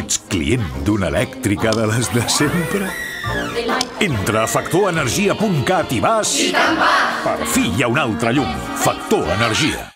Ets client d'una elèctrica de les de sempre? Entra a factorenergia.cat i vas... I te'n vas! Per fi hi ha un altre llum. Factor Energia.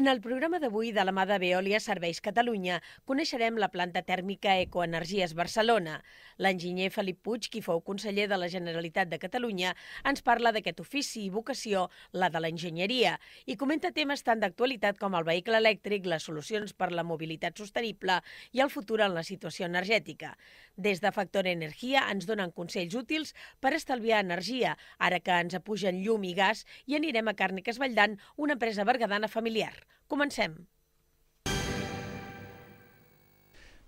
En el programa d'avui de la mà de Veolia Serveis Catalunya coneixerem la planta tèrmica Ecoenergies Barcelona. L'enginyer Felip Puig, qui fou conseller de la Generalitat de Catalunya, ens parla d'aquest ofici i vocació, la de l'enginyeria, i comenta temes tan d'actualitat com el vehicle elèctric, les solucions per la mobilitat sostenible i el futur en la situació energètica. Des de Factor Energia ens donen consells útils per estalviar energia, ara que ens apugen llum i gas i anirem a Càrniques Valldant, una empresa bergadana familiar. Comencem.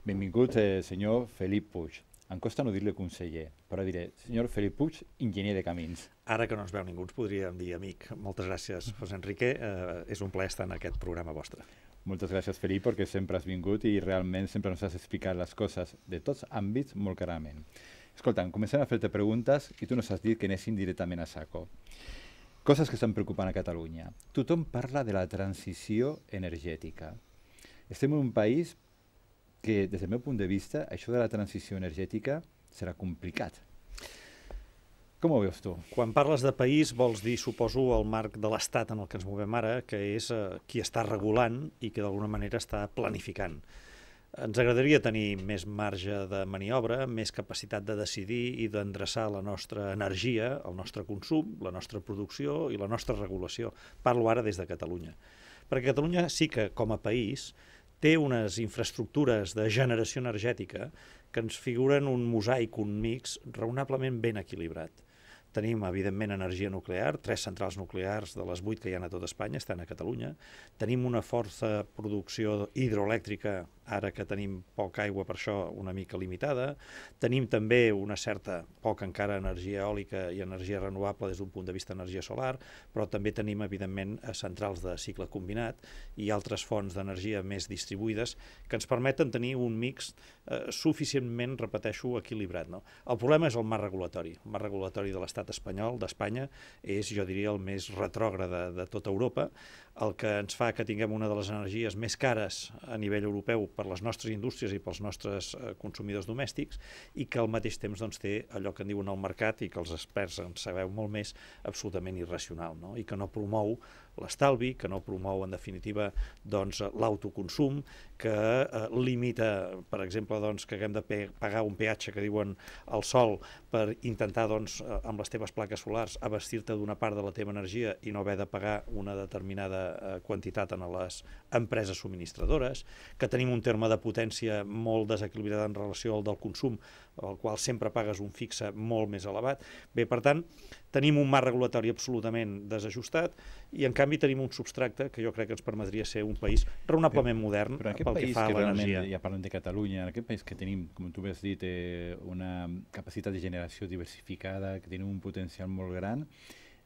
Benvingut, eh, senyor Felip Puig. Em costa no dir-li conseller, però diré, senyor Felip Puig, enginyer de camins. Ara que no ens veu ningú, ens podríem dir amic. Moltes gràcies, José Enrique. Eh, és un plaer estar en aquest programa vostre. Moltes gràcies, Felip, perquè sempre has vingut i realment sempre ens has explicat les coses de tots àmbits molt clarament. Escolta, comencem a fer-te preguntes i tu no has dit que anéssim directament a saco. Coses que estan preocupant a Catalunya. Tothom parla de la transició energètica. Estem en un país que des del meu punt de vista això de la transició energètica serà complicat. Com ho veus tu? Quan parles de país vols dir, suposo, el marc de l'Estat en el que ens movem ara, que és eh, qui està regulant i que d'alguna manera està planificant. Ens agradaria tenir més marge de maniobra, més capacitat de decidir i d'endreçar la nostra energia, el nostre consum, la nostra producció i la nostra regulació. Parlo ara des de Catalunya. Perquè Catalunya sí que, com a país, té unes infraestructures de generació energètica que ens figuren un mosaic, un mix raonablement ben equilibrat. Tenim, evidentment, energia nuclear, tres centrals nuclears de les vuit que hi ha a tot Espanya estan a Catalunya. Tenim una força producció hidroelèctrica ara que tenim poca aigua, per això una mica limitada. Tenim també una certa, poca encara, energia eòlica i energia renovable des d'un punt de vista d'energia solar, però també tenim, evidentment, eh, centrals de cicle combinat i altres fonts d'energia més distribuïdes que ens permeten tenir un mix eh, suficientment, repeteixo, equilibrat. No? El problema és el mar regulatori. El mar regulatori de l'estat espanyol, d'Espanya, és, jo diria, el més retrògrada de, de tota Europa el que ens fa que tinguem una de les energies més cares a nivell europeu per les nostres indústries i pels nostres eh, consumidors domèstics i que al mateix temps doncs, té allò que en diuen el mercat i que els experts en sabeu molt més, absolutament irracional no? i que no promou l'estalvi, que no promou en definitiva doncs, l'autoconsum que eh, limita, per exemple, doncs, que haguem de pagar un peatge que diuen al sol per intentar, doncs, eh, amb les teves plaques solars, abastir-te d'una part de la teva energia i no haver de pagar una determinada eh, quantitat a les empreses subministradores, que tenim un terme de potència molt desequilibrat en relació al del consum, el qual sempre pagues un fixe molt més elevat. Bé, per tant, tenim un marc regulatori absolutament desajustat i, en canvi, tenim un substracte que jo crec que ens permetria ser un país raonablement modern. Però aquest pel país que fa que realment, ja parlem de Catalunya, en aquest país que tenim, com tu has dit, eh, una capacitat de generació diversificada, que tenim un potencial molt gran,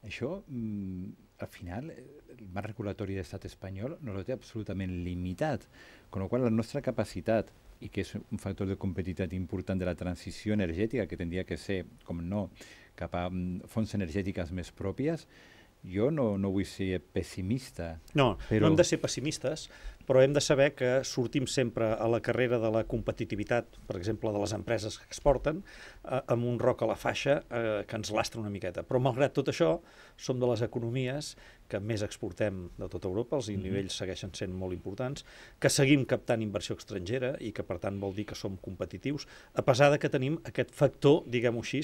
això, mm, al final, el marc regulatori d'estat espanyol no ho té absolutament limitat, amb la qual la nostra capacitat i que és un factor de competitivitat important de la transició energètica, que tendria que ser, com no, cap a mm, fonts energètiques més pròpies, jo no, no vull ser pessimista. No, però... no hem de ser pessimistes, però hem de saber que sortim sempre a la carrera de la competitivitat, per exemple, de les empreses que exporten, eh, amb un roc a la faixa eh, que ens lastra una miqueta. Però malgrat tot això, som de les economies que més exportem de tota Europa, els mm -hmm. nivells segueixen sent molt importants, que seguim captant inversió estrangera i que per tant vol dir que som competitius, a pesar de que tenim aquest factor, diguem-ho així,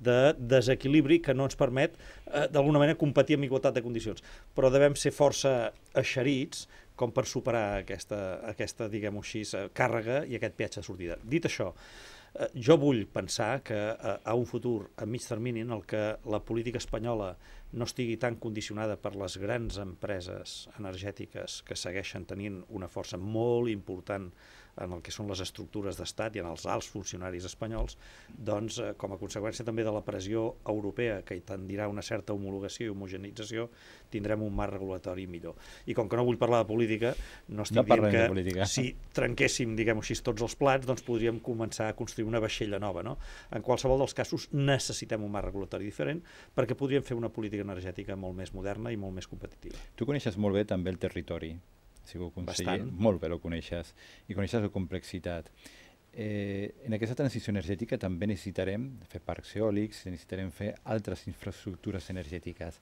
de desequilibri que no ens permet eh, d'alguna manera competir amb igualtat de condicions. Però devem ser força eixerits com per superar aquesta, aquesta diguem-ho així, eh, càrrega i aquest peatge de sortida. Dit això, eh, jo vull pensar que eh, a un futur a mig termini en el que la política espanyola no estigui tan condicionada per les grans empreses energètiques que segueixen tenint una força molt important en el que són les estructures d'estat i en els alts funcionaris espanyols, doncs, eh, com a conseqüència també de la pressió europea que hi tendirà una certa homologació i homogenització, tindrem un marc regulatori millor. I com que no vull parlar de política, no estic no dient que política. si trenquéssim, diguem-ho així, tots els plats, doncs podríem començar a construir una vaixella nova. No? En qualsevol dels casos necessitem un marc regulatori diferent perquè podríem fer una política energètica molt més moderna i molt més competitiva. Tu coneixes molt bé també el territori, sigut conseller, Bastant. molt bé ho coneixes, i coneixes la complexitat. Eh, en aquesta transició energètica també necessitarem fer parcs eòlics, necessitarem fer altres infraestructures energètiques.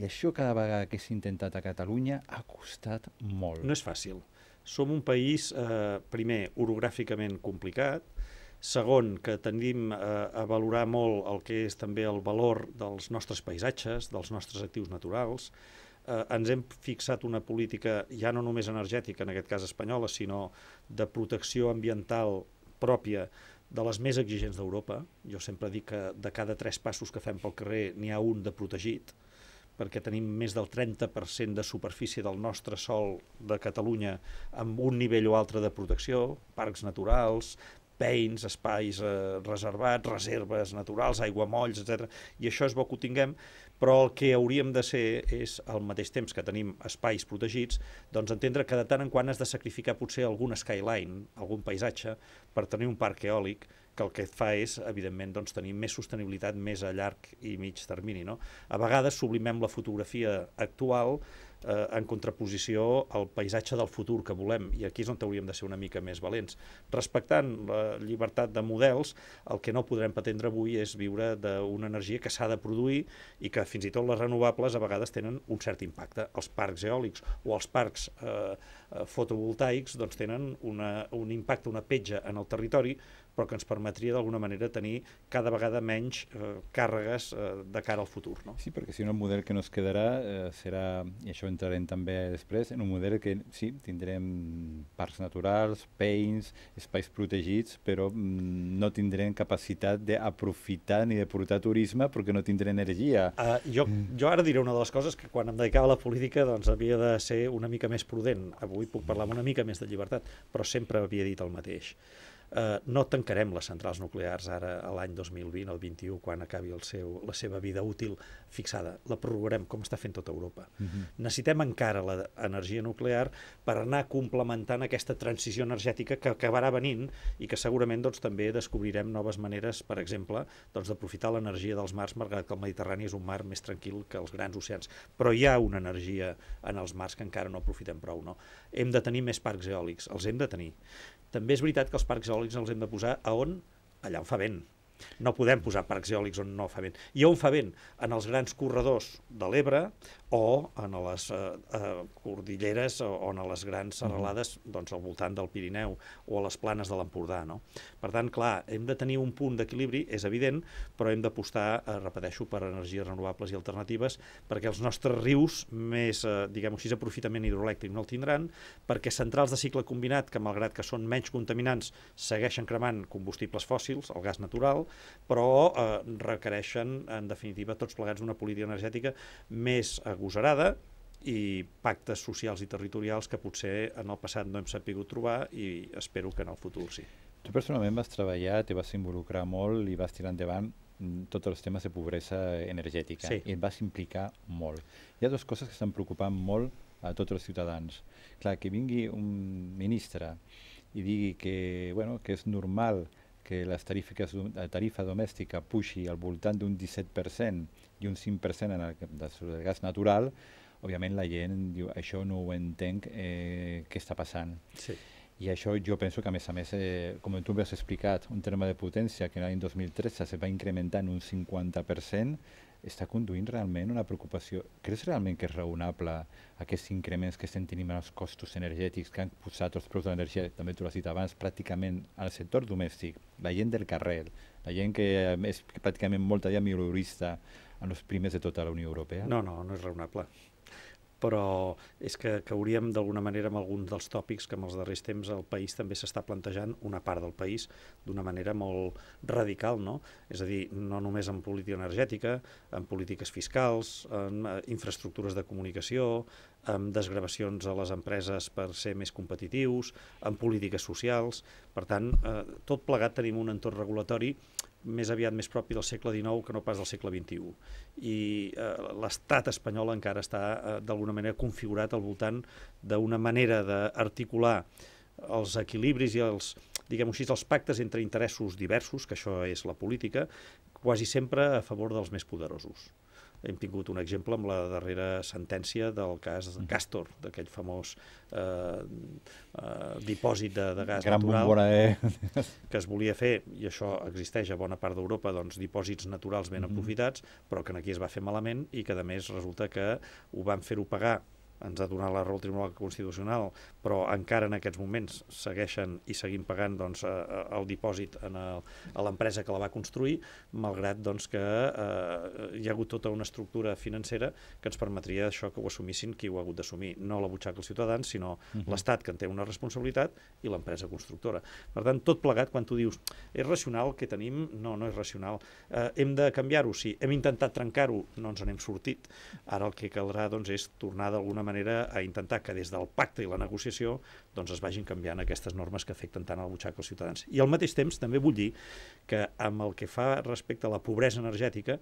I això cada vegada que s'ha intentat a Catalunya ha costat molt. No és fàcil. Som un país, eh, primer, orogràficament complicat, Segon, que tendim eh, a valorar molt el que és també el valor dels nostres paisatges, dels nostres actius naturals, eh, ens hem fixat una política ja no només energètica, en aquest cas espanyola, sinó de protecció ambiental pròpia de les més exigents d'Europa. Jo sempre dic que de cada tres passos que fem pel carrer n'hi ha un de protegit, perquè tenim més del 30% de superfície del nostre sol de Catalunya amb un nivell o altre de protecció, parcs naturals, peins, espais eh, reservats, reserves naturals, aigua molls, etc. I això és bo que ho tinguem però el que hauríem de ser és, al mateix temps que tenim espais protegits, doncs entendre que de tant en quant has de sacrificar potser algun skyline, algun paisatge, per tenir un parc eòlic que el que fa és, evidentment, doncs, tenir més sostenibilitat més a llarg i mig termini. No? A vegades sublimem la fotografia actual eh, en contraposició al paisatge del futur que volem, i aquí és on hauríem de ser una mica més valents. Respectant la llibertat de models, el que no podrem pretendre avui és viure d'una energia que s'ha de produir i que fins i tot les renovables a vegades tenen un cert impacte. Els parcs eòlics o els parcs eh, eh fotovoltaics doncs, tenen una, un impacte, una petja en el territori però que ens permetria d'alguna manera tenir cada vegada menys eh, càrregues eh, de cara al futur. No? Sí, perquè si no el model que no es quedarà eh, serà, i això entrarem també després, en un model que sí, tindrem parcs naturals, peins, espais protegits, però mm, no tindrem capacitat d'aprofitar ni de portar turisme perquè no tindrem energia. Uh, jo, jo ara diré una de les coses que quan em dedicava a la política doncs havia de ser una mica més prudent. Avui puc parlar una mica més de llibertat, però sempre havia dit el mateix eh, no tancarem les centrals nuclears ara a l'any 2020 o 21 quan acabi el seu, la seva vida útil fixada, la prorrogarem com està fent tota Europa. Uh mhm. -huh. Necessitem encara l'energia nuclear per anar complementant aquesta transició energètica que acabarà venint i que segurament doncs, també descobrirem noves maneres, per exemple, doncs, d'aprofitar l'energia dels mars, malgrat que el Mediterrani és un mar més tranquil que els grans oceans, però hi ha una energia en els mars que encara no aprofitem prou. No? Hem de tenir més parcs eòlics, els hem de tenir. També és veritat que els parcs eòlics eòlics els hem de posar a on? Allà on fa vent. No podem posar parcs eòlics on no fa vent. I on fa vent? En els grans corredors de l'Ebre, o en les eh, eh, cordilleres o, o en les grans serralades doncs, al voltant del Pirineu o a les planes de l'Empordà. No? Per tant, clar, hem de tenir un punt d'equilibri, és evident, però hem d'apostar, eh, repeteixo, per energies renovables i alternatives perquè els nostres rius més, eh, diguem-ho així, aprofitament hidroelèctric no el tindran, perquè centrals de cicle combinat, que malgrat que són menys contaminants, segueixen cremant combustibles fòssils, el gas natural, però eh, requereixen, en definitiva, tots plegats una política energètica més agudada agosarada i pactes socials i territorials que potser en el passat no hem sapigut trobar i espero que en el futur sí. Tu personalment vas treballar, te vas involucrar molt i vas tirar endavant mm, tots els temes de pobresa energètica sí. i et vas implicar molt. Hi ha dues coses que estan preocupant molt a tots els ciutadans. Clar, que vingui un ministre i digui que, bueno, que és normal que que les tarifes, la tarifa domèstica puxi al voltant d'un 17% i un 5% en el, del gas natural, òbviament la gent diu això no ho entenc, eh, què està passant? Sí. I això jo penso que a més a més, eh, com tu m'has explicat, un terme de potència que l'any 2013 se va incrementar en un 50%, està conduint realment una preocupació. Creus realment que és raonable aquests increments que estem tenint els costos energètics que han posat els preus de l'energia, també tu l'has dit abans, pràcticament al sector domèstic, la gent del carrer, la gent que és pràcticament molta dia mileurista en els primers de tota la Unió Europea? No, no, no és raonable però és que hauríem d'alguna manera amb alguns dels tòpics que en els darrers temps el país també s'està plantejant una part del país d'una manera molt radical, no? És a dir, no només en política energètica, en polítiques fiscals, en eh, infraestructures de comunicació, en desgravacions a les empreses per ser més competitius, en polítiques socials... Per tant, eh, tot plegat tenim un entorn regulatori més aviat més propi del segle XIX que no pas del segle XXI. I eh, l'estat espanyol encara està eh, d'alguna manera configurat al voltant d'una manera d'articular els equilibris i els, diguem així, els pactes entre interessos diversos, que això és la política, quasi sempre a favor dels més poderosos. Hem tingut un exemple amb la darrera sentència del cas de Castor, d'aquell famós eh, eh, dipòsit de, de gas Gran natural bombona, eh? que es volia fer, i això existeix a bona part d'Europa, doncs dipòsits naturals ben aprofitats, però que aquí es va fer malament i que a més resulta que ho van fer-ho pagar ens ha donat la raó Tribunal Constitucional, però encara en aquests moments segueixen i seguim pagant doncs, eh, eh, el dipòsit en el, a l'empresa que la va construir, malgrat doncs, que eh, hi ha hagut tota una estructura financera que ens permetria això que ho assumissin qui ho ha hagut d'assumir, no la butxaca els ciutadans, sinó uh mhm. -huh. l'Estat, que en té una responsabilitat, i l'empresa constructora. Per tant, tot plegat, quan tu dius, és racional que tenim? No, no és racional. Eh, hem de canviar-ho? Sí. Hem intentat trencar-ho? No ens n'hem sortit. Ara el que caldrà doncs, és tornar d'alguna manera manera a intentar que des del pacte i la negociació doncs es vagin canviant aquestes normes que afecten tant al butxac als ciutadans. I al mateix temps també vull dir que amb el que fa respecte a la pobresa energètica,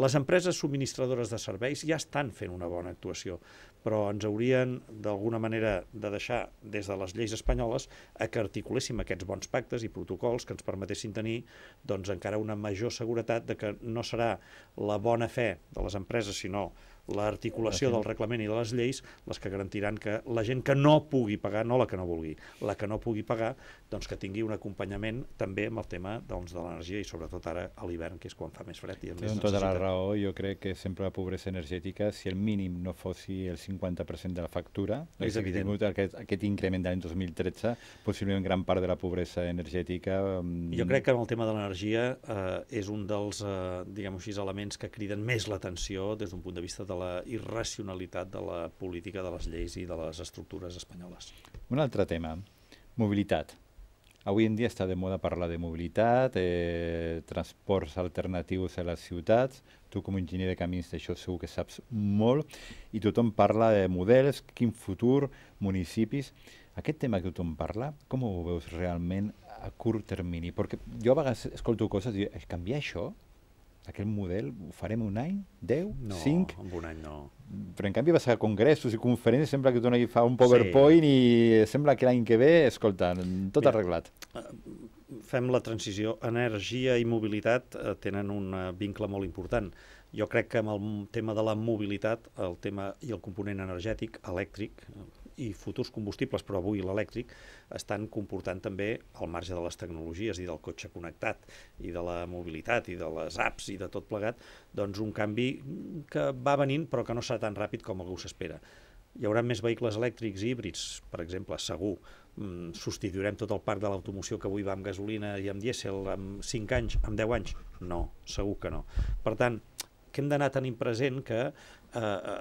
les empreses subministradores de serveis ja estan fent una bona actuació, però ens haurien d'alguna manera de deixar des de les lleis espanyoles a que articuléssim aquests bons pactes i protocols que ens permetessin tenir doncs, encara una major seguretat de que no serà la bona fe de les empreses, sinó l'articulació del reglament i de les lleis les que garantiran que la gent que no pugui pagar, no la que no vulgui, la que no pugui pagar, doncs que tingui un acompanyament també amb el tema doncs, de l'energia i sobretot ara a l'hivern, que és quan fa més fred i amb més necessitat. tota la raó, jo crec que sempre la pobresa energètica, si el mínim no fossi el 50% de la factura, és evident. Tingut aquest, aquest increment d'any 2013, possiblement gran part de la pobresa energètica... Mm, jo crec que amb el tema de l'energia eh, és un dels, eh, diguem-ho així, elements que criden més l'atenció des d'un punt de vista de la irracionalitat de la política, de les lleis i de les estructures espanyoles. Un altre tema, mobilitat. Avui en dia està de moda parlar de mobilitat, eh, transports alternatius a les ciutats. Tu, com a enginyer de camins, d'això segur que saps molt. I tothom parla de models, quin futur, municipis... Aquest tema que tothom parla, com ho veus realment a curt termini? Perquè jo a vegades escolto coses i dic, eh, canviar això? aquest model ho farem un any, 10, no, 5... No, un any no. Però en canvi vas a congressos i conferències, sembla que tu fa un PowerPoint sí. i sembla que l'any que ve, escolta, tot Mira, arreglat. Eh, fem la transició. Energia i mobilitat eh, tenen un eh, vincle molt important. Jo crec que amb el tema de la mobilitat, el tema i el component energètic, elèctric, i futurs combustibles, però avui l'elèctric, estan comportant també al marge de les tecnologies i del cotxe connectat i de la mobilitat i de les apps i de tot plegat, doncs un canvi que va venint però que no serà tan ràpid com algú s'espera. Hi haurà més vehicles elèctrics i híbrids, per exemple, segur. Mm, substituirem tot el parc de l'automoció que avui va amb gasolina i amb dièsel amb 5 anys, amb 10 anys? No, segur que no. Per tant, que hem d'anar tenint present que eh, eh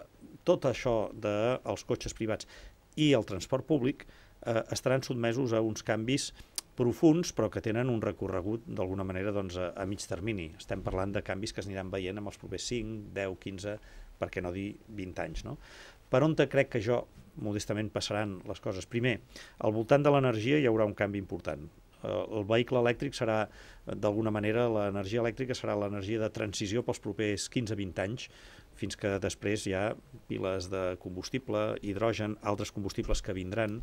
tot això dels de cotxes privats i el transport públic eh, estaran sotmesos a uns canvis profuns, però que tenen un recorregut d'alguna manera doncs, a, a mig termini. Estem parlant de canvis que es aniran veient amb els propers 5, 10, 15, per què no dir 20 anys. No? Per on te crec que jo, modestament, passaran les coses? Primer, al voltant de l'energia hi haurà un canvi important. Eh, el vehicle elèctric serà, d'alguna manera, l'energia elèctrica serà l'energia de transició pels propers 15-20 anys, fins que després hi ha piles de combustible, hidrogen, altres combustibles que vindran,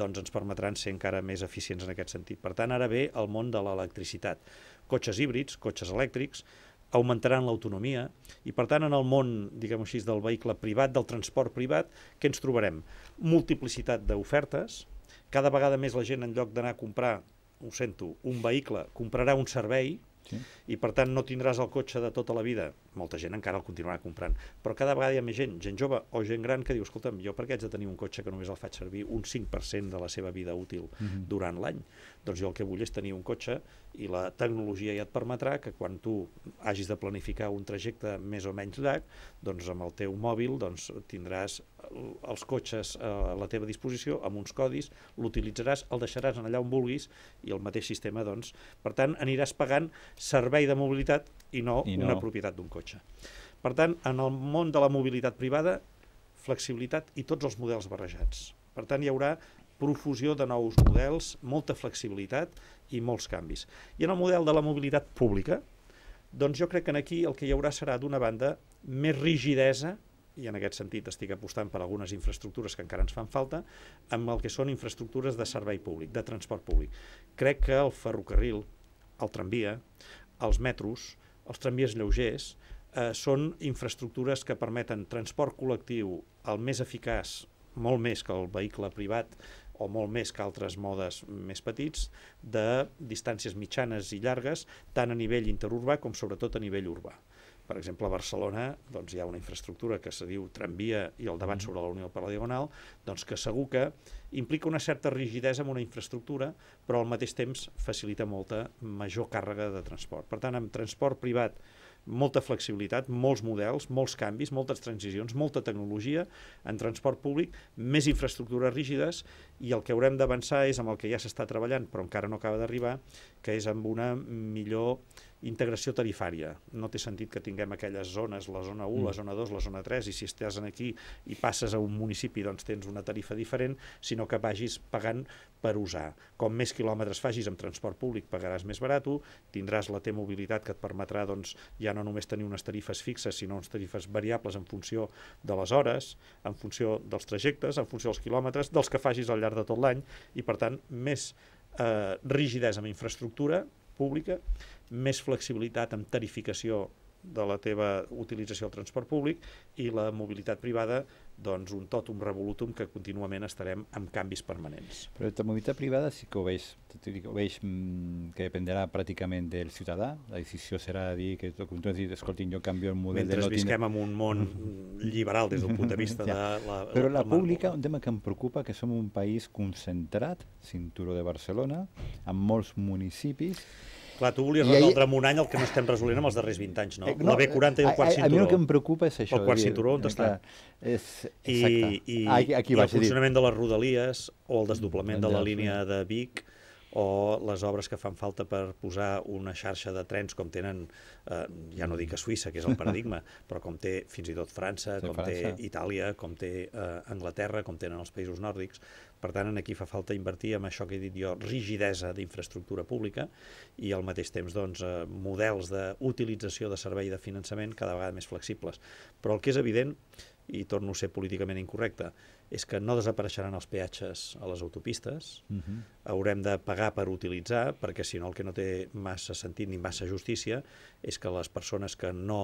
doncs ens permetran ser encara més eficients en aquest sentit. Per tant, ara ve el món de l'electricitat. Cotxes híbrids, cotxes elèctrics, augmentaran l'autonomia i, per tant, en el món, diguem així, del vehicle privat, del transport privat, què ens trobarem? Multiplicitat d'ofertes, cada vegada més la gent, en lloc d'anar a comprar, ho sento, un vehicle, comprarà un servei, Sí. I, per tant, no tindràs el cotxe de tota la vida. Molta gent encara el continuarà comprant. Però cada vegada hi ha més gent, gent jove o gent gran, que diu, escolta'm, jo per què haig de tenir un cotxe que només el faig servir un 5% de la seva vida útil mm -hmm. durant l'any? Doncs jo el que vull és tenir un cotxe i la tecnologia ja et permetrà que quan tu hagis de planificar un trajecte més o menys llarg, doncs amb el teu mòbil doncs, tindràs els cotxes a la teva disposició amb uns codis, l'utilitzaràs, el deixaràs en allà on vulguis i el mateix sistema, doncs. Per tant, aniràs pagant servei de mobilitat i no, I no. una propietat d'un cotxe. Per tant, en el món de la mobilitat privada, flexibilitat i tots els models barrejats. Per tant, hi haurà profusió de nous models, molta flexibilitat i molts canvis. I en el model de la mobilitat pública, doncs jo crec que aquí el que hi haurà serà, d'una banda, més rigidesa, i en aquest sentit estic apostant per algunes infraestructures que encara ens fan falta, amb el que són infraestructures de servei públic, de transport públic. Crec que el ferrocarril, el tramvia, els metros, els tramvies lleugers, eh, són infraestructures que permeten transport col·lectiu el més eficaç, molt més que el vehicle privat o molt més que altres modes més petits, de distàncies mitjanes i llargues, tant a nivell interurbà com sobretot a nivell urbà. Per exemple, a Barcelona doncs, hi ha una infraestructura que se diu tramvia i el debat mm. sobre la Unió per la Diagonal, doncs que segur que implica una certa rigidesa en una infraestructura, però al mateix temps facilita molta major càrrega de transport. Per tant, amb transport privat molta flexibilitat, molts models, molts canvis, moltes transicions, molta tecnologia en transport públic, més infraestructures rígides i el que haurem d'avançar és amb el que ja s'està treballant però encara no acaba d'arribar, que és amb una millor integració tarifària. No té sentit que tinguem aquelles zones, la zona 1, mm. la zona 2, la zona 3, i si estàs aquí i passes a un municipi doncs tens una tarifa diferent, sinó que vagis pagant per usar. Com més quilòmetres facis amb transport públic pagaràs més barat, tindràs la T-mobilitat que et permetrà doncs, ja no només tenir unes tarifes fixes, sinó unes tarifes variables en funció de les hores, en funció dels trajectes, en funció dels quilòmetres, dels que facis al llarg de tot l'any, i per tant més eh, rigidesa en infraestructura pública, més flexibilitat amb tarificació de la teva utilització del transport públic i la mobilitat privada doncs un totum revolutum que contínuament estarem amb canvis permanents. Però la mobilitat privada sí que ho veig, ho veig mm, que dependerà pràcticament del ciutadà, la decisió serà de dir que tot continues dient, escoltin, jo canvio el model Mentre de... Mentre visquem en un món liberal des del punt de vista ja. de la... Però la, la pública, un tema que em preocupa, que som un país concentrat, cinturó de Barcelona, amb molts municipis, Clar, tu volies resoldre ahí... en un any el que no estem resolent amb els darrers 20 anys, no? no la B40 i el quart a, a, cinturó. A mi el que em preocupa és això. El quart dir, cinturó on eh, està? És, exacte. I, i, aquí, aquí i el funcionament dir. de les rodalies o el desdoblament doncs de la línia de Vic o les obres que fan falta per posar una xarxa de trens com tenen, eh, ja no dic a Suïssa, que és el paradigma, però com té fins i tot França, sí, com França. té Itàlia, com té eh, Anglaterra, com tenen els països nòrdics. Per tant, en aquí fa falta invertir en això que he dit jo, rigidesa d'infraestructura pública i al mateix temps doncs, eh, models d'utilització de servei de finançament cada vegada més flexibles. Però el que és evident, i torno a ser políticament incorrecte, és que no desapareixeran els peatges a les autopistes, uh mhm. -huh. haurem de pagar per utilitzar, perquè si no el que no té massa sentit ni massa justícia és que les persones que no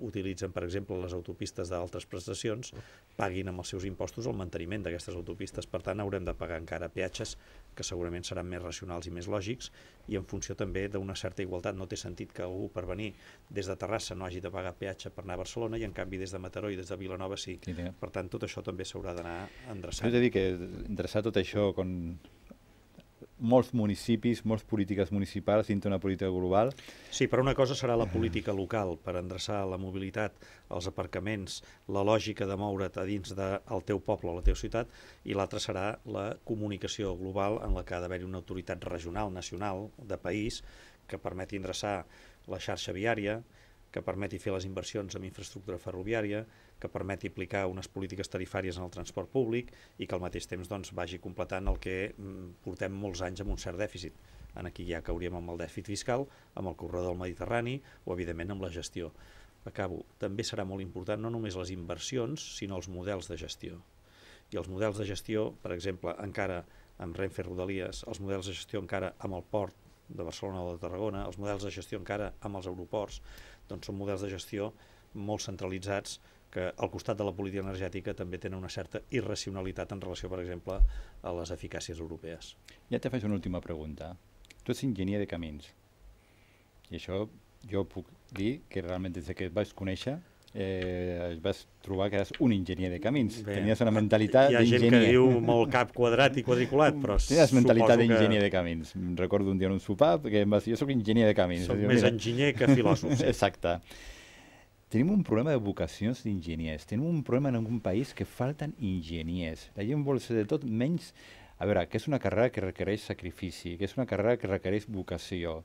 utilitzen, per exemple, les autopistes d'altres prestacions, paguin amb els seus impostos el manteniment d'aquestes autopistes. Per tant, haurem de pagar encara peatges que segurament seran més racionals i més lògics i en funció també d'una certa igualtat. No té sentit que algú per venir des de Terrassa no hagi de pagar peatge per anar a Barcelona i en canvi des de Mataró i des de Vilanova sí. Per tant, tot això també s'haurà d'anar endreçant. Jo he de dir que endreçar tot això con molts municipis, molts polítiques municipals dintre una política global. Sí, però una cosa serà la política local per endreçar la mobilitat, els aparcaments, la lògica de moure't a dins del teu poble o la teva ciutat, i l'altra serà la comunicació global en la que ha dhaver una autoritat regional, nacional, de país, que permeti endreçar la xarxa viària, que permeti fer les inversions en infraestructura ferroviària, que permeti aplicar unes polítiques tarifàries en el transport públic i que al mateix temps doncs, vagi completant el que mm, portem molts anys amb un cert dèficit. En aquí ja cauríem amb el dèficit fiscal, amb el corredor del Mediterrani o, evidentment, amb la gestió. Acabo. També serà molt important no només les inversions, sinó els models de gestió. I els models de gestió, per exemple, encara amb Renfe Rodalies, els models de gestió encara amb el port de Barcelona o de Tarragona, els models de gestió encara amb els aeroports, doncs són models de gestió molt centralitzats que al costat de la política energètica també tenen una certa irracionalitat en relació, per exemple, a les eficàcies europees. Ja te faig una última pregunta. Tu ets enginyer de camins, i això jo puc dir que realment des que et vaig conèixer eh, vas trobar que eres un enginyer de camins. Bé, Tenies una mentalitat d'enginyer. Hi ha gent que diu molt cap quadrat i quadriculat, però Tenies mentalitat d'enginyer que... de camins. Recordo un dia en un sopar que em vas dir, jo sóc enginyer de camins. Soc més mira... enginyer que filòsof. Sí. Exacte. Tenim un problema de vocacions d'enginyers. Tenim un problema en algun país que falten enginyers. La gent vol ser de tot menys... A veure, que és una carrera que requereix sacrifici, que és una carrera que requereix vocació,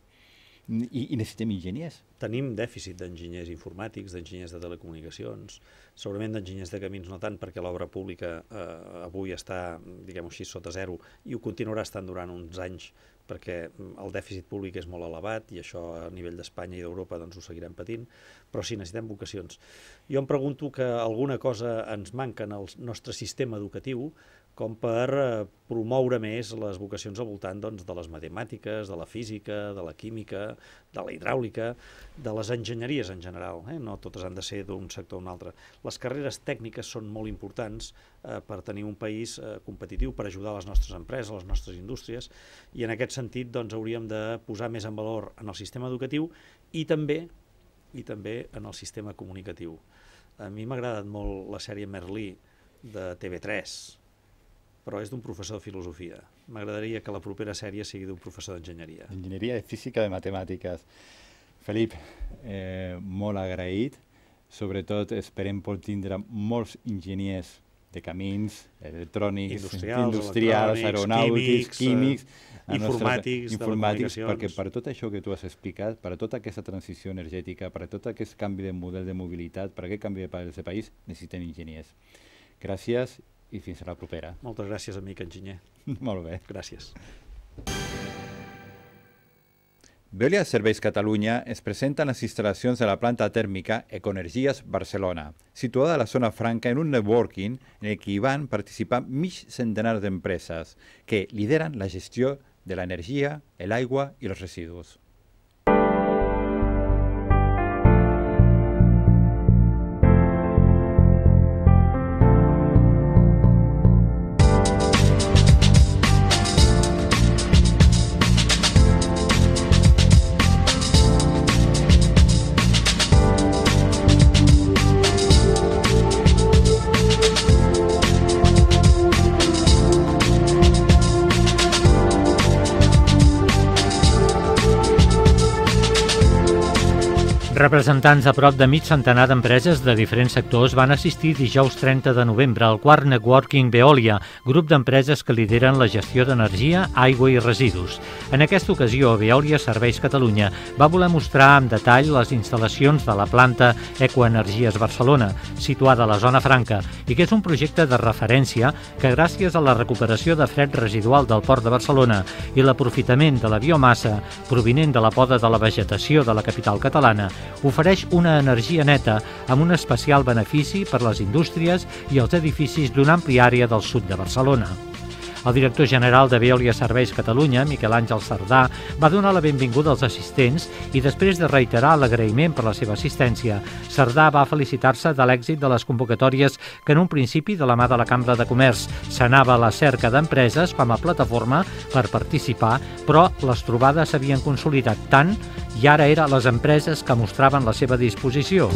i, i necessitem enginyers. Tenim dèficit d'enginyers informàtics, d'enginyers de telecomunicacions, segurament d'enginyers de camins no tant perquè l'obra pública eh, avui està, diguem-ho així, sota zero i ho continuarà estant durant uns anys perquè mm, el dèficit públic és molt elevat i això a nivell d'Espanya i d'Europa doncs ho seguirem patint, però sí, necessitem vocacions. Jo em pregunto que alguna cosa ens manca en el nostre sistema educatiu com per eh, promoure més les vocacions al voltant doncs, de les matemàtiques, de la física, de la química, de la hidràulica, de les enginyeries en general. Eh? No totes han de ser d'un sector o un altre. Les carreres tècniques són molt importants eh, per tenir un país eh, competitiu, per ajudar les nostres empreses, les nostres indústries, i en aquest sentit doncs, hauríem de posar més en valor en el sistema educatiu i també i també en el sistema comunicatiu. A mi m'ha agradat molt la sèrie Merlí de TV3, però és d'un professor de filosofia. M'agradaria que la propera sèrie sigui d'un professor d'enginyeria. Enginyeria de física de matemàtiques. Felip, eh, molt agraït. Sobretot esperem pot tindre molts enginyers de camins, electrònics, industrials, industrials aeronàutics, químics, químics eh, informàtics, informàtics perquè per tot això que tu has explicat, per tota aquesta transició energètica, per tot aquest canvi de model de mobilitat, per aquest canvi de país, necessiten enginyers. Gràcies i fins a la propera. Moltes gràcies, amic enginyer. Molt bé. Gràcies. Veolia Serveis Catalunya es presenta en les instal·lacions de la planta tèrmica Econergies Barcelona, situada a la zona franca en un networking en el que hi van participar mig centenar d'empreses que lideren la gestió de l'energia, l'aigua i els residus. Representants de prop de mig centenar d'empreses de diferents sectors van assistir dijous 30 de novembre al quart Networking Veolia, grup d'empreses que lideren la gestió d'energia, aigua i residus. En aquesta ocasió, Veolia Serveis Catalunya va voler mostrar amb detall les instal·lacions de la planta Ecoenergies Barcelona, situada a la zona franca, i que és un projecte de referència que gràcies a la recuperació de fred residual del port de Barcelona i l'aprofitament de la biomassa provinent de la poda de la vegetació de la capital catalana, ofereix una energia neta amb un especial benefici per les indústries i els edificis d'una àmplia àrea del sud de Barcelona. El director general de Veolia Serveis Catalunya, Miquel Àngel Sardà, va donar la benvinguda als assistents i després de reiterar l'agraïment per la seva assistència, Sardà va felicitar-se de l'èxit de les convocatòries que en un principi de la mà de la Cambra de Comerç s'anava a la cerca d'empreses com a plataforma per participar, però les trobades s'havien consolidat tant i ara eren les empreses que mostraven la seva disposició.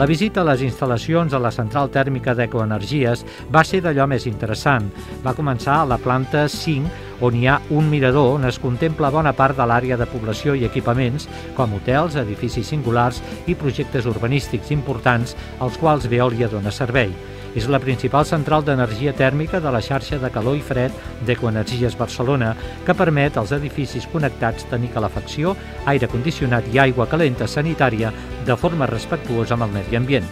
La visita a les instal·lacions a la central tèrmica d'Ecoenergies va ser d'allò més interessant. Va començar a la planta 5, on hi ha un mirador on es contempla bona part de l'àrea de població i equipaments, com hotels, edificis singulars i projectes urbanístics importants als quals Veolia dona servei. És la principal central d'energia tèrmica de la xarxa de calor i fred d'Ecoenergies Barcelona, que permet als edificis connectats tenir calefacció, aire condicionat i aigua calenta sanitària de forma respectuosa amb el medi ambient.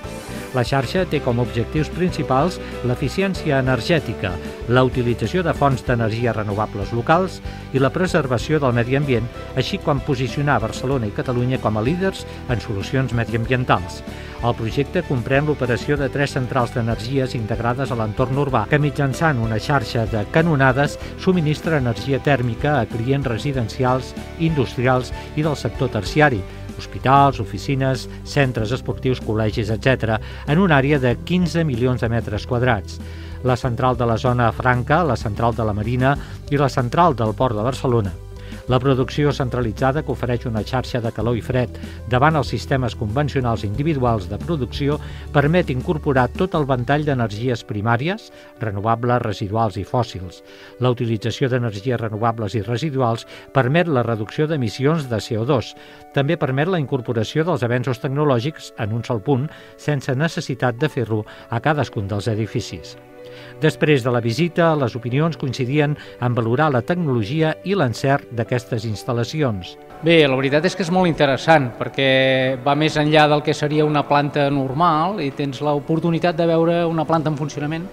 La xarxa té com a objectius principals l'eficiència energètica, la utilització de fonts d'energia renovables locals i la preservació del medi ambient, així com posicionar Barcelona i Catalunya com a líders en solucions mediambientals. El projecte comprèn l'operació de tres centrals d'energies integrades a l'entorn urbà que mitjançant una xarxa de canonades subministra energia tèrmica a clients residencials, industrials i del sector terciari, hospitals, oficines, centres esportius, col·legis, etc., en una àrea de 15 milions de metres quadrats. La central de la zona franca, la central de la Marina i la central del Port de Barcelona. La producció centralitzada que ofereix una xarxa de calor i fred davant els sistemes convencionals individuals de producció permet incorporar tot el ventall d'energies primàries, renovables, residuals i fòssils. La utilització d'energies renovables i residuals permet la reducció d'emissions de CO2. També permet la incorporació dels avenços tecnològics en un sol punt, sense necessitat de fer-lo a cadascun dels edificis. Després de la visita, les opinions coincidien en valorar la tecnologia i l'encert d'aquestes instal·lacions. Bé, la veritat és que és molt interessant perquè va més enllà del que seria una planta normal i tens l'oportunitat de veure una planta en funcionament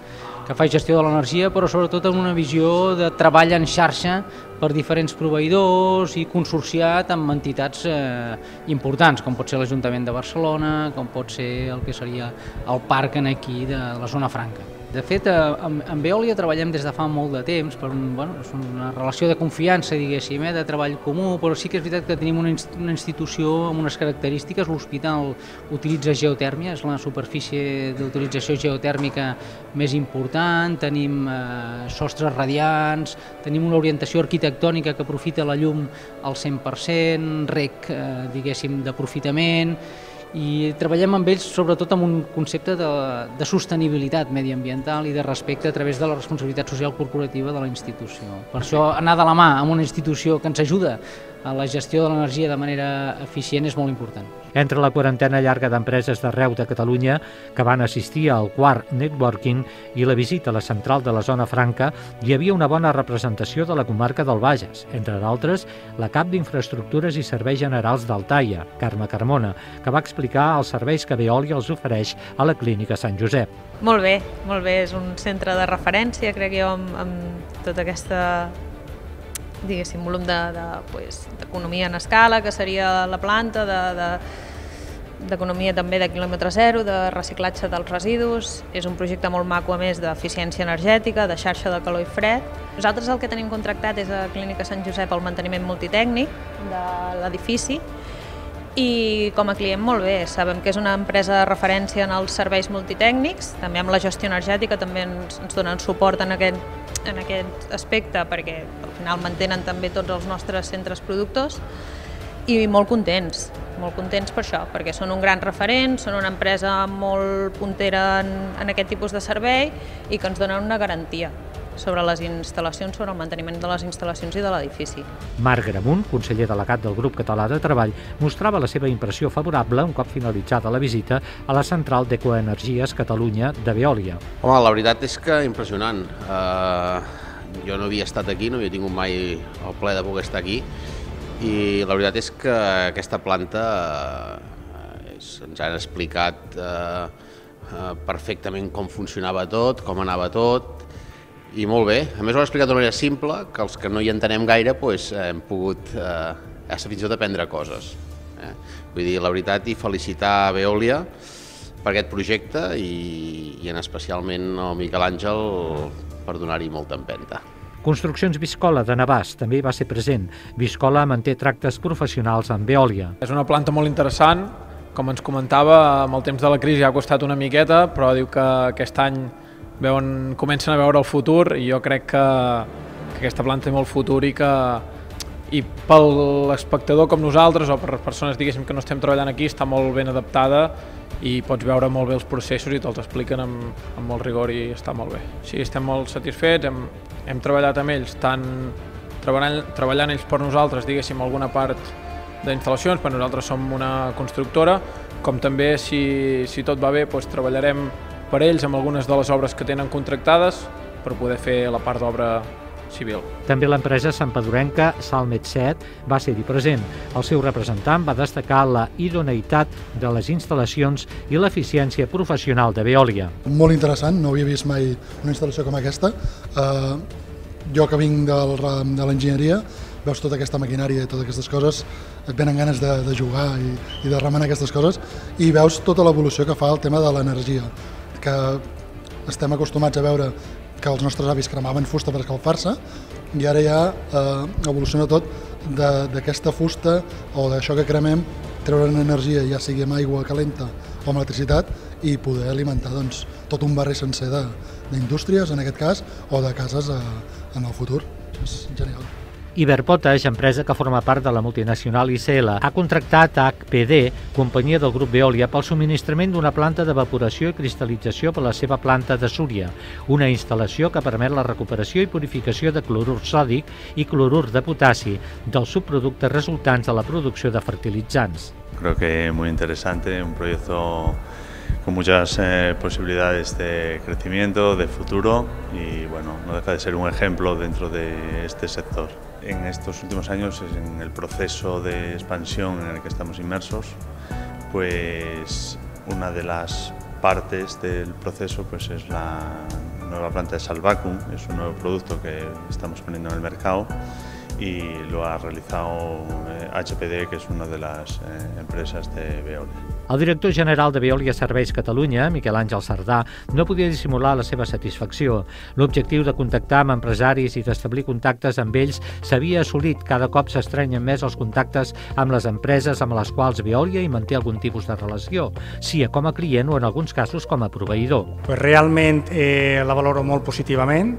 que fa gestió de l'energia, però sobretot amb una visió de treball en xarxa per diferents proveïdors i consorciat amb entitats eh, importants, com pot ser l'Ajuntament de Barcelona, com pot ser el que seria el parc en aquí de la zona franca. De fet, eh, amb, amb Veolia treballem des de fa molt de temps, per un, bueno, és una relació de confiança, diguéssim, eh, de treball comú, però sí que és veritat que tenim una, una institució amb unes característiques, l'hospital utilitza geotèrmia, és la superfície d'utilització geotèrmica més important, tenim eh, sostres radiants, tenim una orientació arquitectònica que aprofita la llum al 100%, rec, eh, diguéssim, d'aprofitament, i treballem amb ells sobretot amb un concepte de, de sostenibilitat mediambiental i de respecte a través de la responsabilitat social corporativa de la institució. Per això anar de la mà amb una institució que ens ajuda Eh, la gestió de l'energia de manera eficient és molt important. Entre la quarantena llarga d'empreses d'arreu de Catalunya que van assistir al quart networking i la visita a la central de la zona franca, hi havia una bona representació de la comarca del Bages, entre d'altres, la cap d'infraestructures i serveis generals d'Altaia, Carme Carmona, que va explicar els serveis que Veolia els ofereix a la clínica Sant Josep. Molt bé, molt bé, és un centre de referència, crec jo, amb, amb tota aquesta diguéssim, volum d'economia de, de, pues, en escala, que seria la planta, d'economia de, de, també de quilòmetre zero, de reciclatge dels residus. És un projecte molt maco, a més, d'eficiència energètica, de xarxa de calor i fred. Nosaltres el que tenim contractat és a Clínica Sant Josep el manteniment multitècnic de l'edifici i com a client molt bé, sabem que és una empresa de referència en els serveis multitècnics, també amb la gestió energètica, també ens, ens donen suport en aquest en aquest aspecte perquè al final mantenen també tots els nostres centres productors i molt contents, molt contents per això, perquè són un gran referent, són una empresa molt puntera en, en aquest tipus de servei i que ens donen una garantia sobre les instal·lacions, sobre el manteniment de les instal·lacions i de l'edifici. Marc Gramunt, conseller delegat del grup català de treball, mostrava la seva impressió favorable un cop finalitzada la visita a la central d'Ecoenergies Catalunya de Veòlia. Home, la veritat és que impressionant. Uh, jo no havia estat aquí, no havia tingut mai el ple de poder estar aquí i la veritat és que aquesta planta uh, és, ens han explicat uh, perfectament com funcionava tot, com anava tot, i molt bé. A més, ho he explicat d'una manera simple, que els que no hi entenem gaire doncs, hem pogut eh, fins i tot aprendre coses. Eh? Vull dir, la veritat, i felicitar a Veolia per aquest projecte i, i en especialment a Miquel Àngel per donar-hi molta empenta. Construccions Viscola de Navàs també va ser present. Viscola manté tractes professionals amb Veolia. És una planta molt interessant, com ens comentava, amb el temps de la crisi ha costat una miqueta, però diu que aquest any veuen, comencen a veure el futur i jo crec que, que aquesta planta té molt futur i que i per l'espectador com nosaltres o per les persones diguéssim que no estem treballant aquí està molt ben adaptada i pots veure molt bé els processos i te'ls expliquen amb, amb molt rigor i està molt bé. Sí, estem molt satisfets, hem, hem treballat amb ells tant treballant, treballant ells per nosaltres, diguéssim, alguna part d'instal·lacions, però nosaltres som una constructora, com també, si, si tot va bé, doncs, treballarem per ells amb algunes de les obres que tenen contractades per poder fer la part d'obra civil. També l'empresa santpedorenca Salmet 7 va ser-hi present. El seu representant va destacar la idoneïtat de les instal·lacions i l'eficiència professional de Veolia. Molt interessant, no havia vist mai una instal·lació com aquesta. Uh, jo que vinc del ram de l'enginyeria, veus tota aquesta maquinària i totes aquestes coses, et venen ganes de, de jugar i, i de remenar aquestes coses, i veus tota l'evolució que fa el tema de l'energia que estem acostumats a veure que els nostres avis cremaven fusta per escalfar-se i ara ja eh, evoluciona tot d'aquesta fusta o d'això que cremem treure energia, ja sigui amb aigua calenta o amb electricitat, i poder alimentar doncs, tot un barri sencer d'indústries, en aquest cas, o de cases a, eh, en el futur. És genial. Iberpotash, empresa que forma part de la multinacional ICL, ha contractat a HPD, companyia del grup Veolia, pel subministrament d'una planta d'evaporació i cristal·lització per la seva planta de Súria, una instal·lació que permet la recuperació i purificació de clorur sòdic i clorur de potassi dels subproductes resultants de la producció de fertilitzants. Creo que muy interesante, un proyecto con muchas eh, posibilidades de crecimiento, de futuro y bueno, no deja de ser un ejemplo dentro de este sector. en estos últimos años, en el proceso de expansión en el que estamos inmersos, pues una de las partes del proceso pues es la nueva planta de Salvacum, es un nuevo producto que estamos poniendo en el mercado y lo ha realizado HPD, eh, que es una de las eh, empresas de Veolia. El director general de Veolia Serveis Catalunya, Miquel Àngel Sardà, no podia dissimular la seva satisfacció. L'objectiu de contactar amb empresaris i d'establir contactes amb ells s'havia assolit. Cada cop s'estrenyen més els contactes amb les empreses amb les quals Veolia hi manté algun tipus de relació, sia com a client o en alguns casos com a proveïdor. Pues realment eh, la valoro molt positivament.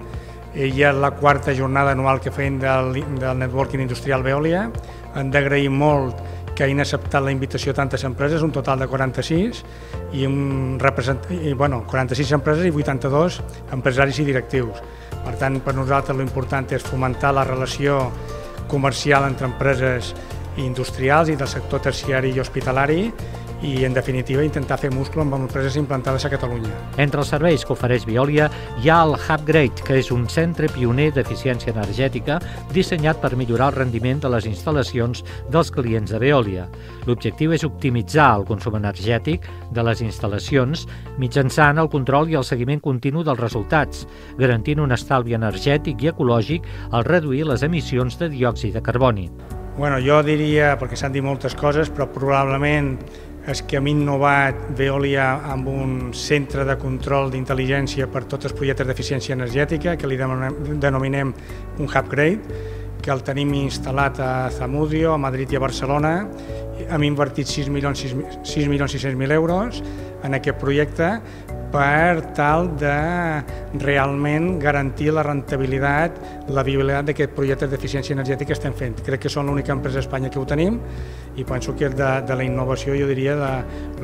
Eh, ja és la quarta jornada anual que fem del, del networking industrial Veolia. Hem d'agrair molt que han acceptat la invitació tantes empreses, un total de 46, i, un represent... i bueno, 46 empreses i 82 empresaris i directius. Per tant, per nosaltres l'important és fomentar la relació comercial entre empreses industrials i del sector terciari i hospitalari i, en definitiva, intentar fer múscul amb empreses implantades a Catalunya. Entre els serveis que ofereix Biòlia hi ha el HubGrade, que és un centre pioner d'eficiència energètica dissenyat per millorar el rendiment de les instal·lacions dels clients de Biòlia. L'objectiu és optimitzar el consum energètic de les instal·lacions mitjançant el control i el seguiment continu dels resultats, garantint un estalvi energètic i ecològic al reduir les emissions de diòxid de carboni. Bueno, jo diria, perquè s'han dit moltes coses, però probablement és que hem innovat Veolia amb un centre de control d'intel·ligència per tots els projectes d'eficiència energètica, que li denominem un HubGrade, que el tenim instal·lat a Zamudio, a Madrid i a Barcelona. Hem invertit 6 milions, 6, euros en aquest projecte per tal de realment garantir la rentabilitat, la viabilitat d'aquest projecte d'eficiència energètica que estem fent. Crec que són l'única empresa a Espanya que ho tenim i penso que de, de la innovació jo diria de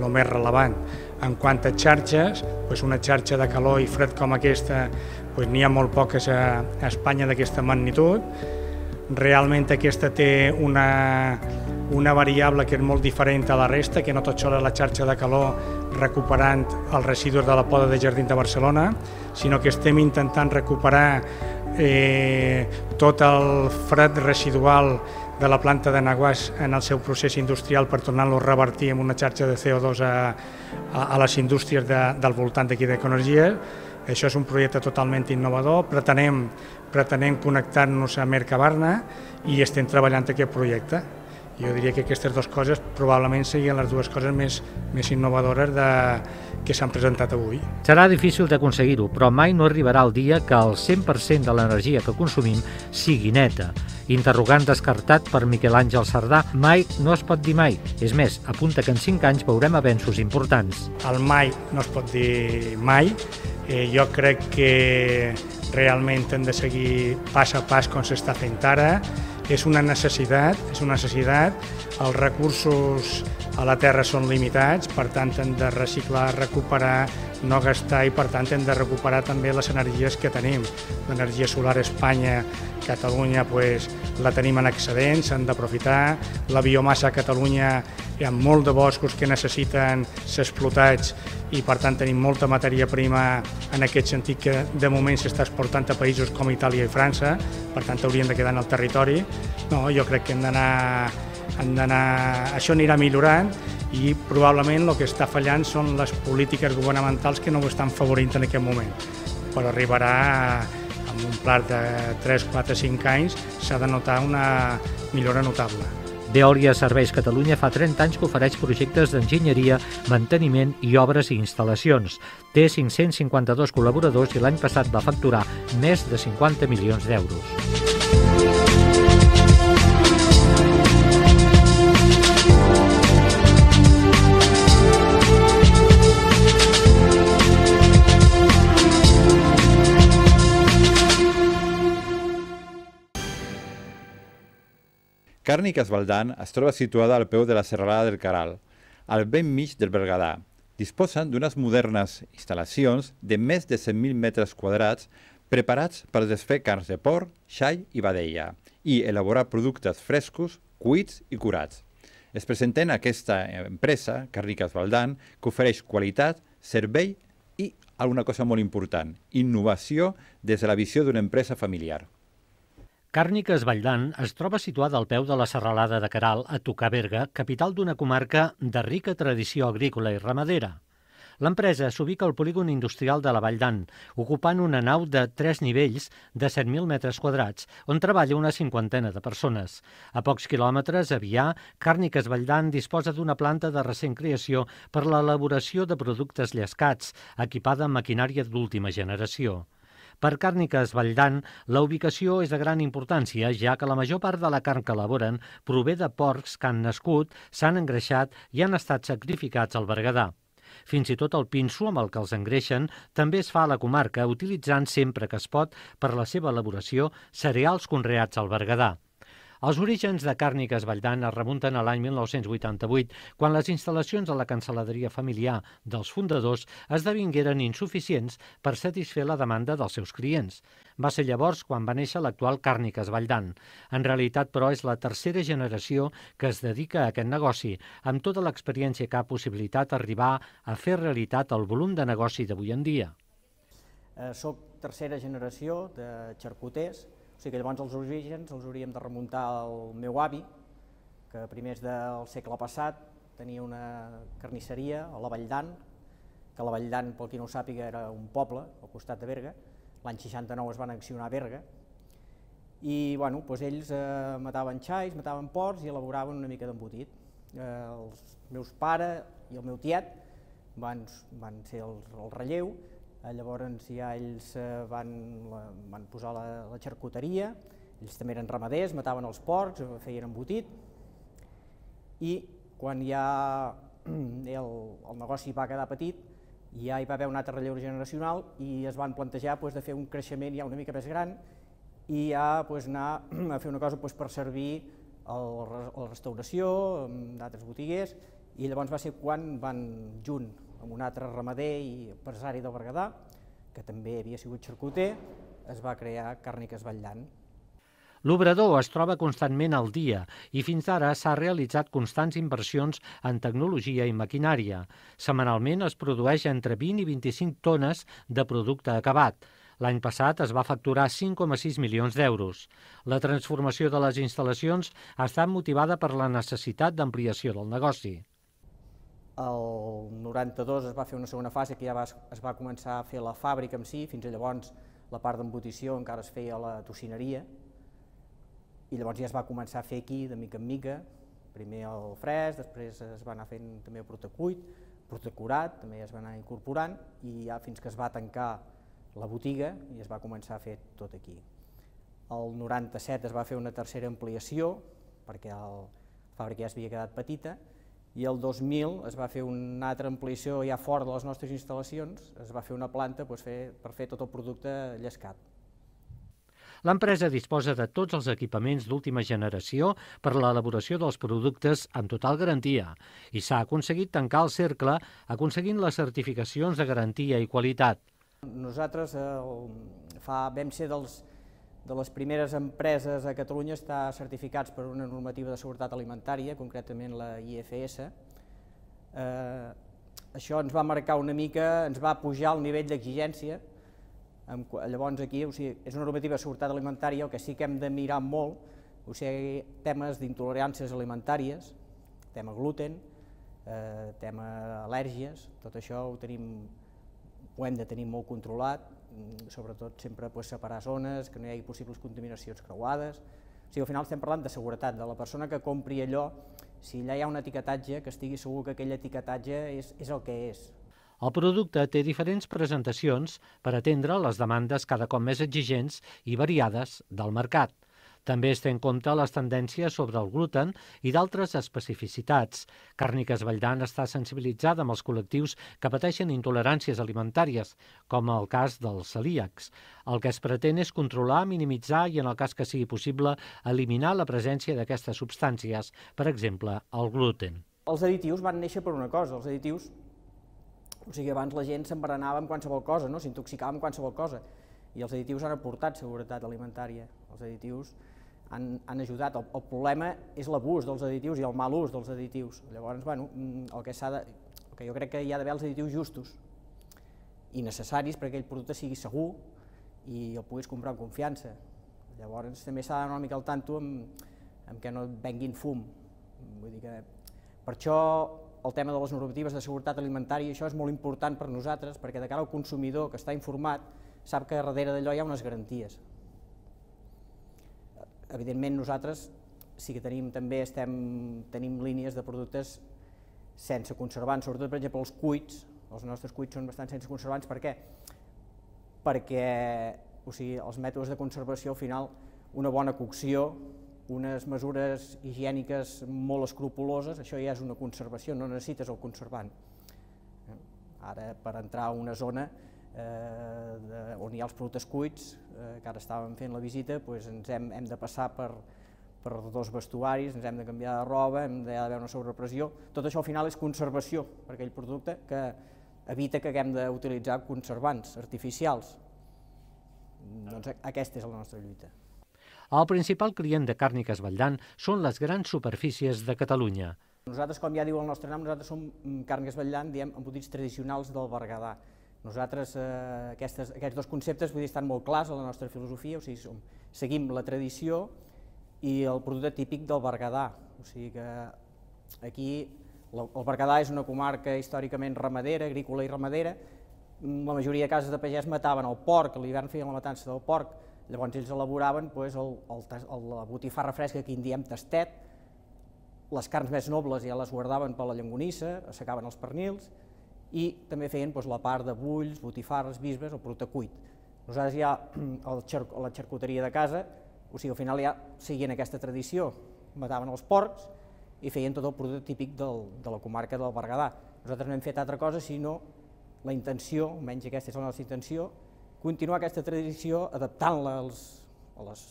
lo més relevant. En quant a xarxes, doncs una xarxa de calor i fred com aquesta doncs n'hi ha molt poques a, Espanya d'aquesta magnitud. Realment aquesta té una, una variable que és molt diferent a la resta, que no tot sola la xarxa de calor recuperant els residus de la poda de jardins de Barcelona, sinó que estem intentant recuperar eh, tot el fred residual de la planta de Naguàs en el seu procés industrial per tornar-lo a revertir amb una xarxa de CO2 a, a, a les indústries de, del voltant d'aquí d'Econergia. Això és un projecte totalment innovador, pretenem, pretenem connectar-nos a Mercabarna i estem treballant aquest projecte. Jo diria que aquestes dues coses probablement serien les dues coses més, més innovadores de, que s'han presentat avui. Serà difícil d'aconseguir-ho, però mai no arribarà el dia que el 100% de l'energia que consumim sigui neta. Interrogant descartat per Miquel Àngel Sardà, mai no es pot dir mai. És més, apunta que en 5 anys veurem avenços importants. El mai no es pot dir mai. Eh, jo crec que realment hem de seguir pas a pas com s'està fent ara es una necesidad, es una necesidad Els recursos a la terra són limitats, per tant hem de reciclar, recuperar, no gastar i per tant hem de recuperar també les energies que tenim. L'energia solar a Espanya, Catalunya pues, la tenim en excedent, s'han d'aprofitar. La biomassa a Catalunya hi ha molt de boscos que necessiten ser explotats i per tant tenim molta matèria prima en aquest sentit que de moment s'està exportant a països com Itàlia i França, per tant haurien de quedar en el territori. No, jo crec que hem d'anar han d'anar, això anirà millorant i probablement el que està fallant són les polítiques governamentals que no ho estan favorint en aquest moment. Però arribarà amb un pla de 3, 4, 5 anys s'ha de notar una millora notable. Veolia Serveis Catalunya fa 30 anys que ofereix projectes d'enginyeria, manteniment i obres i instal·lacions. Té 552 col·laboradors i l'any passat va facturar més de 50 milions d'euros. Càrniques Valdant es troba situada al peu de la serralada del Caral, al ben mig del Berguedà. Disposen d'unes modernes instal·lacions de més de 100.000 metres quadrats preparats per desfer carns de porc, xai i vedella i elaborar productes frescos, cuits i curats. Es presenten aquesta empresa, Carniques Valdant, que ofereix qualitat, servei i alguna cosa molt important, innovació des de la visió d'una empresa familiar. Càrniques Valldan es troba situada al peu de la serralada de Caral, a Tocaberga, capital d'una comarca de rica tradició agrícola i ramadera. L'empresa s'ubica al polígon industrial de la Vall d'An, ocupant una nau de tres nivells de 7.000 metres quadrats, on treballa una cinquantena de persones. A pocs quilòmetres, a Vià, Càrniques Vall d'An disposa d'una planta de recent creació per l'elaboració de productes llescats, equipada amb maquinària d'última generació. Per càrniques Valldan, la ubicació és de gran importància, ja que la major part de la carn que elaboren prové de porcs que han nascut, s'han engreixat i han estat sacrificats al Berguedà. Fins i tot el pinso amb el que els engreixen també es fa a la comarca, utilitzant sempre que es pot, per la seva elaboració, cereals conreats al Berguedà. Els orígens de Càrniques Valldant es remunten a l'any 1988, quan les instal·lacions a la cancel·laderia familiar dels fundadors esdevingueren insuficients per satisfer la demanda dels seus clients. Va ser llavors quan va néixer l'actual Càrniques Valldan. En realitat, però, és la tercera generació que es dedica a aquest negoci, amb tota l'experiència que ha possibilitat arribar a fer realitat el volum de negoci d'avui en dia. Eh, soc tercera generació de xarcuters, sigui que llavors els orígens els hauríem de remuntar al meu avi, que a primers del segle passat tenia una carnisseria a la Vall d'An, que la Vall d'An, pel qui no ho sàpiga, era un poble al costat de Berga. L'any 69 es van accionar a Berga, i bueno, doncs ells eh, mataven xais, mataven porcs i elaboraven una mica d'embotit. Eh, els meus pares i el meu tiet van, van ser el, el relleu Eh, llavors ja ells eh, van, van posar la, la xarcuteria, ells també eren ramaders, mataven els porcs, eh, feien embotit, i quan ja el, el negoci va quedar petit, ja hi va haver un altre relleu generacional i es van plantejar doncs, de fer un creixement ja una mica més gran i ja doncs, anar a fer una cosa doncs, per servir la restauració, d'altres botiguers, i llavors va ser quan van junt amb un altre ramader i empresari del Berguedà, que també havia sigut xarcuter, es va crear Càrniques Batllant. L'obrador es troba constantment al dia i fins ara s'ha realitzat constants inversions en tecnologia i maquinària. Semanalment es produeix entre 20 i 25 tones de producte acabat. L'any passat es va facturar 5,6 milions d'euros. La transformació de les instal·lacions ha estat motivada per la necessitat d'ampliació del negoci. El 92 es va fer una segona fase que ja va, es va començar a fer la fàbrica en si, fins a llavors la part d'embotició encara es feia a la tocineria, i llavors ja es va començar a fer aquí de mica en mica, primer el fresc, després es va anar fent també el protecuit, protecurat, també es va anar incorporant, i ja fins que es va tancar la botiga i es va començar a fer tot aquí. El 97 es va fer una tercera ampliació, perquè el, la fàbrica ja s'havia quedat petita, i el 2000 es va fer una altra ampliació ja fora de les nostres instal·lacions, es va fer una planta doncs, fer, per fer tot el producte llescat. L'empresa disposa de tots els equipaments d'última generació per a l'elaboració dels productes amb total garantia i s'ha aconseguit tancar el cercle aconseguint les certificacions de garantia i qualitat. Nosaltres eh, el, fa, vam ser dels, de les primeres empreses a Catalunya està certificats per una normativa de seguretat alimentària, concretament la IFS. Eh, això ens va marcar una mica, ens va pujar el nivell d'exigència. Llavors aquí o sigui, és una normativa de seguretat alimentària, el que sí que hem de mirar molt, o sigui, temes d'intoleràncies alimentàries, tema gluten, eh, tema al·lèrgies, tot això ho, tenim, ho hem de tenir molt controlat, Mm, sobretot sempre pues, separar zones, que no hi hagi possibles contaminacions creuades. O sigui, al final estem parlant de seguretat, de la persona que compri allò, si allà hi ha un etiquetatge, que estigui segur que aquell etiquetatge és, és el que és. El producte té diferents presentacions per atendre les demandes cada cop més exigents i variades del mercat. També es té en compte les tendències sobre el gluten i d'altres especificitats. Càrniques Valldan està sensibilitzada amb els col·lectius que pateixen intoleràncies alimentàries, com el cas dels celíacs. El que es pretén és controlar, minimitzar i, en el cas que sigui possible, eliminar la presència d'aquestes substàncies, per exemple, el gluten. Els additius van néixer per una cosa, els additius o sigui, abans la gent s'embaranava amb qualsevol cosa, no? s'intoxicava amb qualsevol cosa. I els additius han aportat seguretat alimentària. Els additius han, han ajudat. El, el problema és l'abús dels additius i el mal ús dels additius. Llavors, bueno, mm, el que, de, el que jo crec que hi ha d'haver els additius justos i necessaris perquè aquell producte sigui segur i el puguis comprar amb confiança. Llavors també s'ha d'anar una mica al tanto amb, amb que no et venguin fum. Vull dir que per això el tema de les normatives de seguretat alimentària, això és molt important per nosaltres, perquè de cara al consumidor que està informat sap que darrere d'allò hi ha unes garanties. Evidentment nosaltres sí que tenim també estem, tenim línies de productes sense conservants, sobretot per exemple els cuits, els nostres cuits són bastant sense conservants, per què? Perquè o sigui, els mètodes de conservació al final, una bona cocció, unes mesures higièniques molt escrupuloses, això ja és una conservació, no necessites el conservant. Eh? Ara, per entrar a una zona, eh, on hi ha els productes cuits, eh, que ara estàvem fent la visita, doncs ens hem, hem de passar per, per dos vestuaris, ens hem de canviar de roba, hem d'haver una sobrepressió. Tot això al final és conservació per aquell producte que evita que haguem d'utilitzar conservants artificials. Doncs aquesta és la nostra lluita. El principal client de Càrniques Valldant són les grans superfícies de Catalunya. Nosaltres, com ja diu el nostre nom, nosaltres som Càrniques Valldant, diem embotits tradicionals del Berguedà. Nosaltres eh, aquestes, aquests dos conceptes vull dir, estan molt clars a la nostra filosofia, o sigui, som, seguim la tradició i el producte típic del Berguedà. O sigui que aquí el Berguedà és una comarca històricament ramadera, agrícola i ramadera. La majoria de cases de pagès mataven el porc, l'hivern feien la matança del porc, llavors ells elaboraven doncs, el, el, la botifarra fresca que en diem tastet, les carns més nobles ja les guardaven per la llangonissa, assecaven els pernils, i també feien doncs, la part de bulls, botifarres, bisbes o producte cuit. Nosaltres ja a la xarcuteria de casa, o sigui, al final ja seguien aquesta tradició, mataven els porcs i feien tot el producte típic del, de la comarca del Berguedà. Nosaltres no hem fet altra cosa, sinó la intenció, menys aquesta és la nostra intenció, continuar aquesta tradició adaptant-la als, als,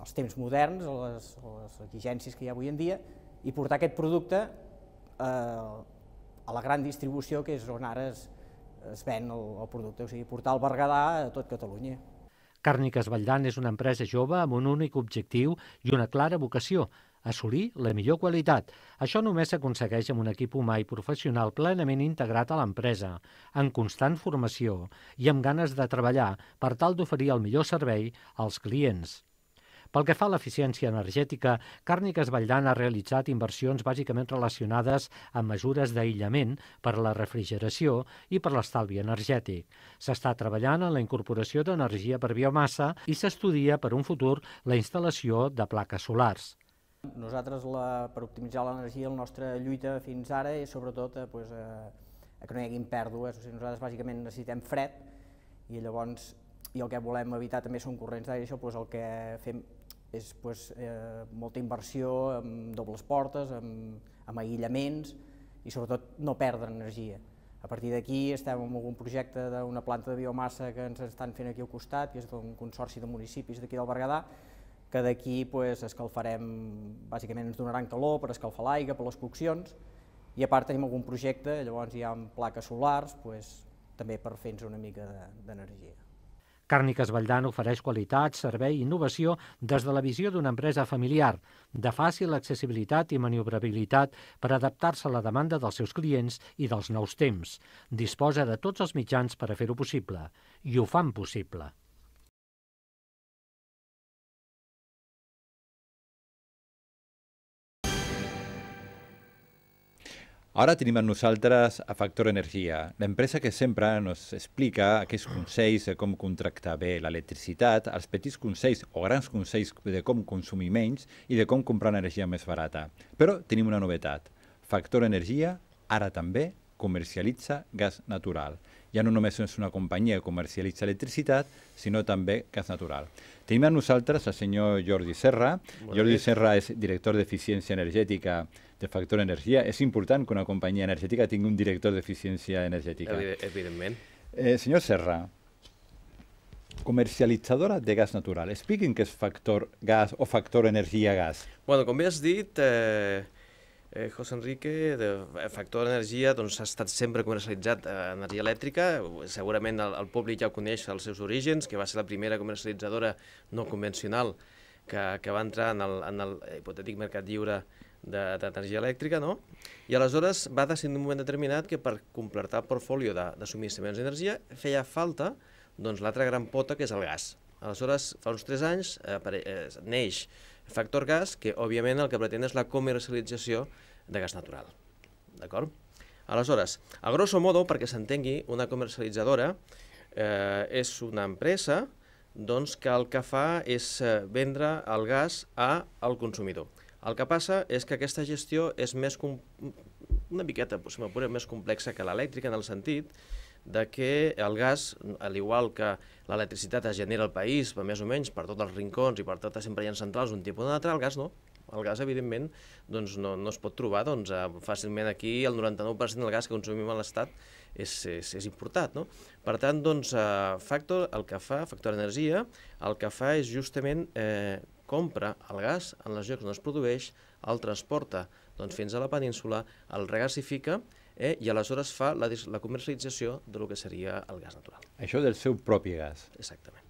als temps moderns, a les, a les exigències que hi ha avui en dia, i portar aquest producte eh, la gran distribució, que és on ara es, es ven el, el producte, o sigui, portar el Berguedà a tot Catalunya. Càrniques Valldant és una empresa jove amb un únic objectiu i una clara vocació, assolir la millor qualitat. Això només s'aconsegueix amb un equip humà i professional plenament integrat a l'empresa, en constant formació i amb ganes de treballar per tal d'oferir el millor servei als clients. Pel que fa a l'eficiència energètica, Càrniques Valldan ha realitzat inversions bàsicament relacionades amb mesures d'aïllament per a la refrigeració i per l'estalvi energètic. S'està treballant en la incorporació d'energia per biomassa i s'estudia per un futur la instal·lació de plaques solars. Nosaltres, la, per optimitzar l'energia, la nostra lluita fins ara és sobretot eh, pues, eh, que no hi haguin pèrdues. O sigui, nosaltres bàsicament necessitem fred i llavors i el que volem evitar també són corrents d'aire, això pues, el que fem és pues, eh, molta inversió amb dobles portes, amb, amb aïllaments i sobretot no perdre energia. A partir d'aquí estem en algun projecte d'una planta de biomassa que ens estan fent aquí al costat, que és d'un consorci de municipis d'aquí del Berguedà, que d'aquí pues, escalfarem, bàsicament ens donaran calor per escalfar l'aigua, per les coccions, i a part tenim algun projecte, llavors hi ha plaques solars, pues, també per fer-nos una mica d'energia. De, Càrniques Valldan ofereix qualitat, servei i innovació des de la visió d'una empresa familiar, de fàcil accessibilitat i maniobrabilitat per adaptar-se a la demanda dels seus clients i dels nous temps. Disposa de tots els mitjans per a fer-ho possible, i ho fan possible. Ara tenim amb nosaltres a Factor Energia, l'empresa que sempre ens explica aquests consells de com contractar bé l'electricitat, els petits consells o grans consells de com consumir menys i de com comprar energia més barata. Però tenim una novetat. Factor Energia ara també comercialitza gas natural. Ja no només és una companyia que comercialitza electricitat, sinó també gas natural. Tenim amb nosaltres el senyor Jordi Serra. Bon Jordi Serra és director d'Eficiència Energètica de factor energia. És important que una companyia energètica tingui un director d'eficiència energètica. Evidentment. Eh, senyor Serra, comercialitzadora de gas natural, expliquin què és factor gas o factor energia-gas. Bueno, com bé has dit, eh, eh, José Enrique, de eh, factor energia, doncs ha estat sempre comercialitzat eh, energia elèctrica, segurament el, el públic ja coneix els seus orígens, que va ser la primera comercialitzadora no convencional que, que va entrar en el, en el eh, hipotètic mercat lliure eh, d'energia de, elèctrica, no? I aleshores va decidir en un moment determinat que per completar el portfolio de, de subministraments d'energia feia falta doncs, l'altra gran pota, que és el gas. Aleshores, fa uns 3 anys eh, eh, neix Factor Gas, que òbviament el que pretén és la comercialització de gas natural. D'acord? Aleshores, a grosso modo, perquè s'entengui, una comercialitzadora eh, és una empresa doncs, que el que fa és eh, vendre el gas al consumidor. El que passa és que aquesta gestió és més una miqueta, si pura, més complexa que l'elèctrica en el sentit de que el gas, al igual que l'electricitat es genera al país, més o menys, per tots els rincons i per tot sempre hi ha centrals un tipus o d'un altre, el gas no. El gas, evidentment, doncs no, no es pot trobar doncs, eh, fàcilment aquí. El 99% del gas que consumim a l'Estat és, és, és importat. No? Per tant, doncs, eh, Factor el que fa, Factor Energia, el que fa és justament eh, compra el gas en les llocs on es produeix, el transporta doncs, fins a la península, el regasifica eh, i aleshores fa la, la comercialització de lo que seria el gas natural. Això del seu propi gas. Exactament.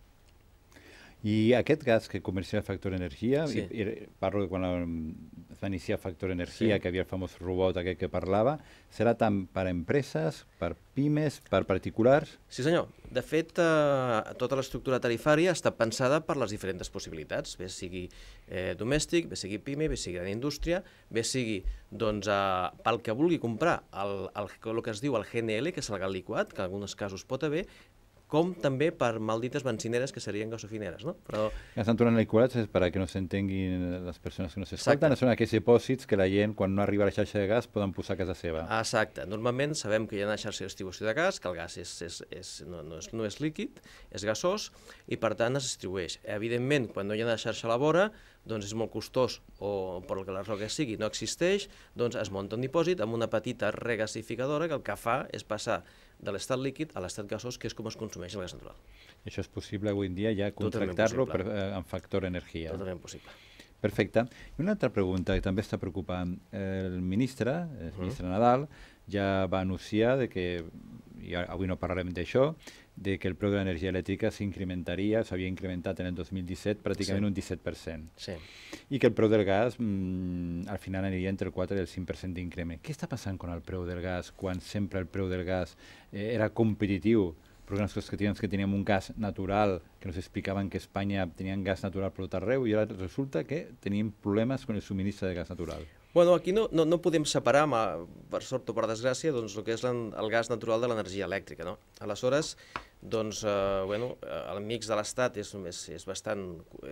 I aquest gas que comercia Factor Energia, sí. i, i parlo de quan es va iniciar Factor Energia, sí. que havia el famós robot aquest que parlava, serà tant per a empreses, per pimes, per particulars? Sí senyor. De fet, eh, tota l'estructura tarifària està pensada per les diferents possibilitats, bé sigui eh, domèstic, bé sigui pime, bé sigui gran indústria, bé sigui doncs, eh, pel que vulgui comprar, el, el, el, el que es diu el GNL, que és el gal liquat, que en alguns casos pot haver, com també per maldites bencineres que serien gasofineres, no? Però... Ja estan tornat liquorats per a que no s'entenguin les persones que no s'escolten, són aquells dipòsits que la gent, quan no arriba a la xarxa de gas, poden posar a casa seva. Exacte. Normalment sabem que hi ha una xarxa de distribució de gas, que el gas és, és, és, no, no, és, no és líquid, és gasós, i per tant es distribueix. Evidentment, quan no hi ha una xarxa a la vora, doncs és molt costós o per el que la roca sigui no existeix, doncs es munta un dipòsit amb una petita regasificadora que el que fa és passar de l'estat líquid a l'estat gasós, que és com es consumeix el gas natural. això és possible avui en dia ja contractar-lo eh, en factor energia. Totalment possible. Perfecte. I una altra pregunta que també està preocupant. Eh, el ministre, el ministre uh -huh. Nadal, ja va anunciar de que, i avui no parlarem d'això, de que el preu de l'energia elèctrica s'incrementaria, s'havia incrementat en el 2017 pràcticament sí. un 17%. Sí. I que el preu del gas mm, al final aniria entre el 4 i el 5% d'increment. Què està passant amb el preu del gas quan sempre el preu del gas eh, era competitiu? Perquè nosaltres que teníem, que teníem un gas natural, que ens explicaven que Espanya tenia gas natural per tot arreu i ara resulta que tenim problemes amb el subministre de gas natural. Bueno, aquí no, no, no podem separar, ma, per sort o per desgràcia, doncs, el que és el gas natural de l'energia elèctrica. No? Aleshores, doncs, eh, bueno, el eh, mix de l'Estat és, és, és, bastant,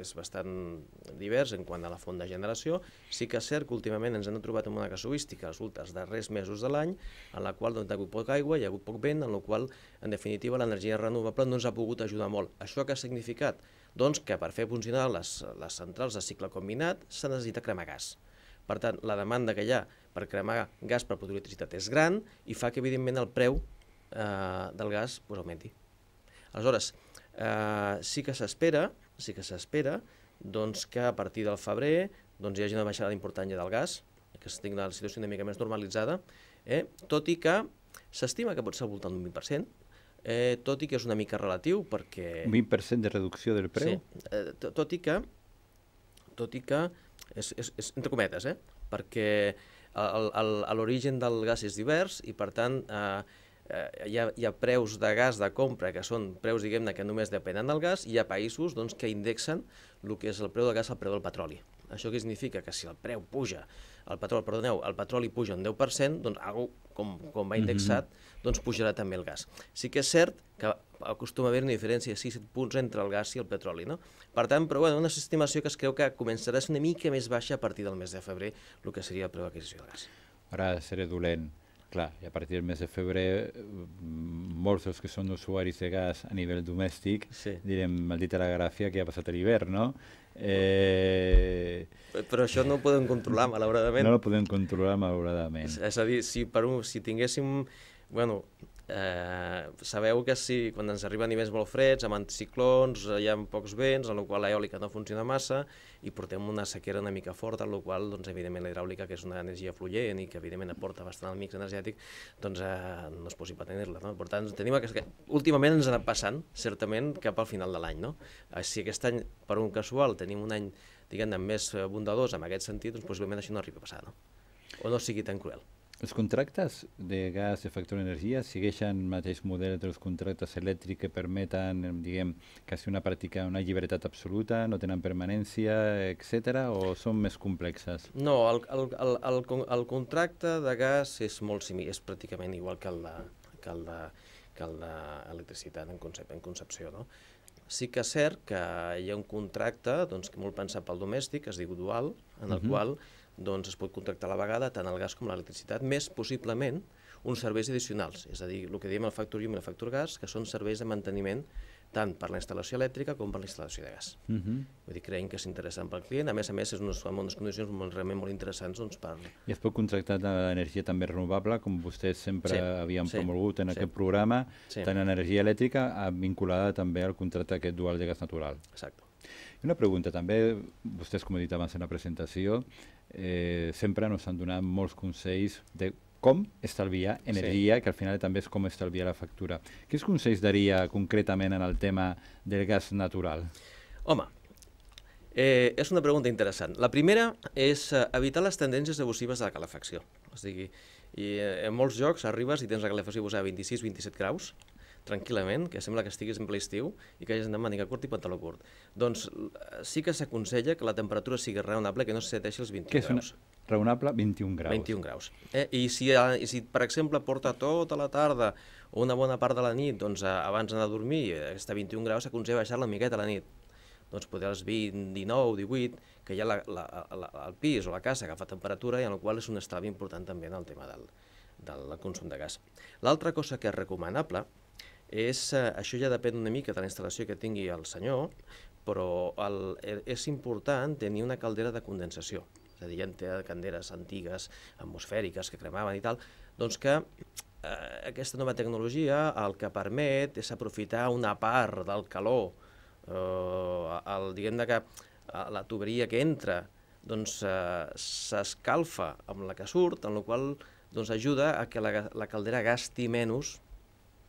és bastant divers en quant a la font de generació. Sí que és cert que últimament ens hem trobat amb una casuística els, els darrers mesos de l'any, en la qual doncs, hi ha hagut poc aigua, hi ha hagut poc vent, en la qual, en definitiva, l'energia renovable no ens ha pogut ajudar molt. Això que ha significat? Doncs que per fer funcionar les, les centrals de cicle combinat s'ha necessita cremar gas. Per tant, la demanda que hi ha per cremar gas per produir electricitat és gran i fa que, evidentment, el preu eh, del gas pues, augmenti. Aleshores, eh, sí que s'espera sí que s'espera doncs, que a partir del febrer doncs, hi hagi una baixada important ja del gas, que tingui la situació una mica més normalitzada, eh? tot i que s'estima que pot ser al voltant d'un 20%, eh, tot i que és una mica relatiu perquè... Un 20% de reducció del preu? Sí, eh, tot i que, tot i que és, és, és entre cometes, eh? perquè l'origen del gas és divers i, per tant, eh, eh, hi, ha, hi ha preus de gas de compra que són preus, diguem-ne, que només depenen del gas, i hi ha països doncs, que indexen el que és el preu del gas al preu del petroli. Això què significa? Que si el preu puja, el petroli, perdoneu, el petroli puja un 10%, doncs algo com, com va mhm. indexat, mm -hmm. doncs pujarà també el gas. Sí que és cert que acostuma a haver una diferència de 6-7 punts entre el gas i el petroli, no? Per tant, però bueno, una estimació que es creu que començarà a ser una mica més baixa a partir del mes de febrer, el que seria el preu d'adquisició del gas. Ara seré dolent, clar, i a partir del mes de febrer molts dels que són usuaris de gas a nivell domèstic sí. direm, maldita la gràcia que ha passat l'hivern, no? Eh... Però això no ho podem controlar, malauradament. No ho podem controlar, malauradament. És, és a dir, si, per un, si tinguéssim... Bueno, Eh, sabeu que si, quan ens arriben nivells molt freds, amb anticiclons, eh, hi ha pocs vents, en la qual l'eòlica no funciona massa, i portem una sequera una mica forta, en la qual, doncs, evidentment, la hidràulica, que és una energia fluient i que, evidentment, aporta bastant al mix energètic, doncs eh, no es possible tenir-la. No? Per tant, tenim que, últimament ens ha anat passant, certament, cap al final de l'any. No? Eh, si aquest any, per un casual, tenim un any diguem-ne, més eh, bondadós en aquest sentit, doncs possiblement això no arriba a passar, no? O no sigui tan cruel. Els contractes de gas de factor energia segueixen el mateix model dels contractes elèctrics que permeten, diguem, quasi una pràctica, una llibertat absoluta, no tenen permanència, etc o són més complexes? No, el, el, el, el, el contracte de gas és molt similar, és pràcticament igual que el de, que el de, que el d'electricitat en, concep, en concepció, no? Sí que és cert que hi ha un contracte doncs, molt pensat pel domèstic, es diu dual, en el uh -huh. qual doncs es pot contractar a la vegada tant el gas com l'electricitat, més possiblement uns serveis addicionals, és a dir, el que diem el factor llum i el factor gas, que són serveis de manteniment tant per la instal·lació elèctrica com per la instal·lació de gas. Uh mhm. -huh. Vull dir, creiem que és interessant pel client, a més a més, és unes, unes condicions molt, realment molt interessants doncs, per... I es pot contractar energia també renovable, com vostès sempre sí, havien sí, promogut en sí. aquest programa, sí. tant energia elèctrica ah, vinculada també al contracte aquest dual de gas natural. Exacte. I una pregunta, també, vostès, com he dit abans en la presentació, eh, sempre ens han donat molts consells de com estalviar energia, sí. que al final també és com estalviar la factura. Quins consells daria concretament en el tema del gas natural? Home, eh, és una pregunta interessant. La primera és eh, evitar les tendències abusives de la calefacció. O sigui, i, eh, en molts llocs arribes i tens la calefacció a 26-27 graus, tranquil·lament, que sembla que estiguis en ple estiu i que hagis anat màniga curta i pantaló curt. Doncs eh, sí que s'aconsella que la temperatura sigui raonable, que no s'excedeixi els 21 graus. Una... Raonable, 21 graus. 21 graus. Eh? I, si, eh, I si, per exemple, porta tota la tarda o una bona part de la nit, doncs eh, abans d'anar a dormir, aquesta 21 graus s'aconsella baixar-la miqueta a la nit. Doncs poder als 20, 19, 18, que hi ha la, la, la, el pis o la casa que fa temperatura i en el qual és un estalvi important també en el tema del, del consum de gas. L'altra cosa que és recomanable és, eh, això ja depèn una mica de la instal·lació que tingui el senyor, però el, eh, és important tenir una caldera de condensació. És a dir, hi ha calderes antigues, atmosfèriques, que cremaven i tal, doncs que eh, aquesta nova tecnologia el que permet és aprofitar una part del calor, eh, el, diguem que eh, la tuberia que entra doncs eh, s'escalfa amb la que surt, en la qual doncs, ajuda a que la, la caldera gasti menys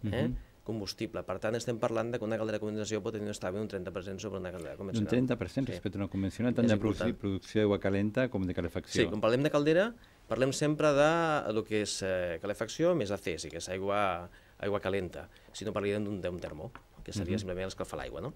eh? Uh mhm. -huh combustible. Per tant, estem parlant de que una caldera condensació pot tenir un estalvi d'un 30% sobre una caldera convencional. Un 30% sí. respecte a una convencional, tant de producció, producció d'aigua calenta com de calefacció. Sí, quan parlem de caldera, parlem sempre de lo que és eh, calefacció més ACES, que és aigua, aigua calenta, si no parlaríem d'un termo, que seria uh -huh. simplement escalfar l'aigua, no?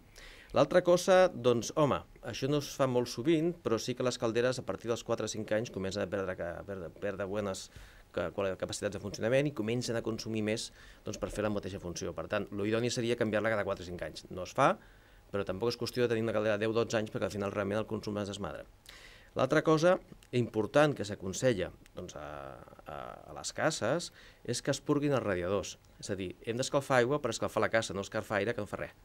L'altra cosa, doncs, home, això no es fa molt sovint, però sí que les calderes a partir dels 4 o 5 anys comencen a perdre, a perdre, a perdre bones capacitats de funcionament i comencen a consumir més doncs, per fer la mateixa funció. Per tant, l'idoni seria canviar-la cada 4 o 5 anys. No es fa, però tampoc és qüestió de tenir una caldera de 10-12 anys perquè al final realment el consum es desmadra. L'altra cosa important que s'aconsella doncs, a, a, a les cases és que es purguin els radiadors. És a dir, hem d'escalfar aigua per escalfar la casa, no escalfar aire que no fa res.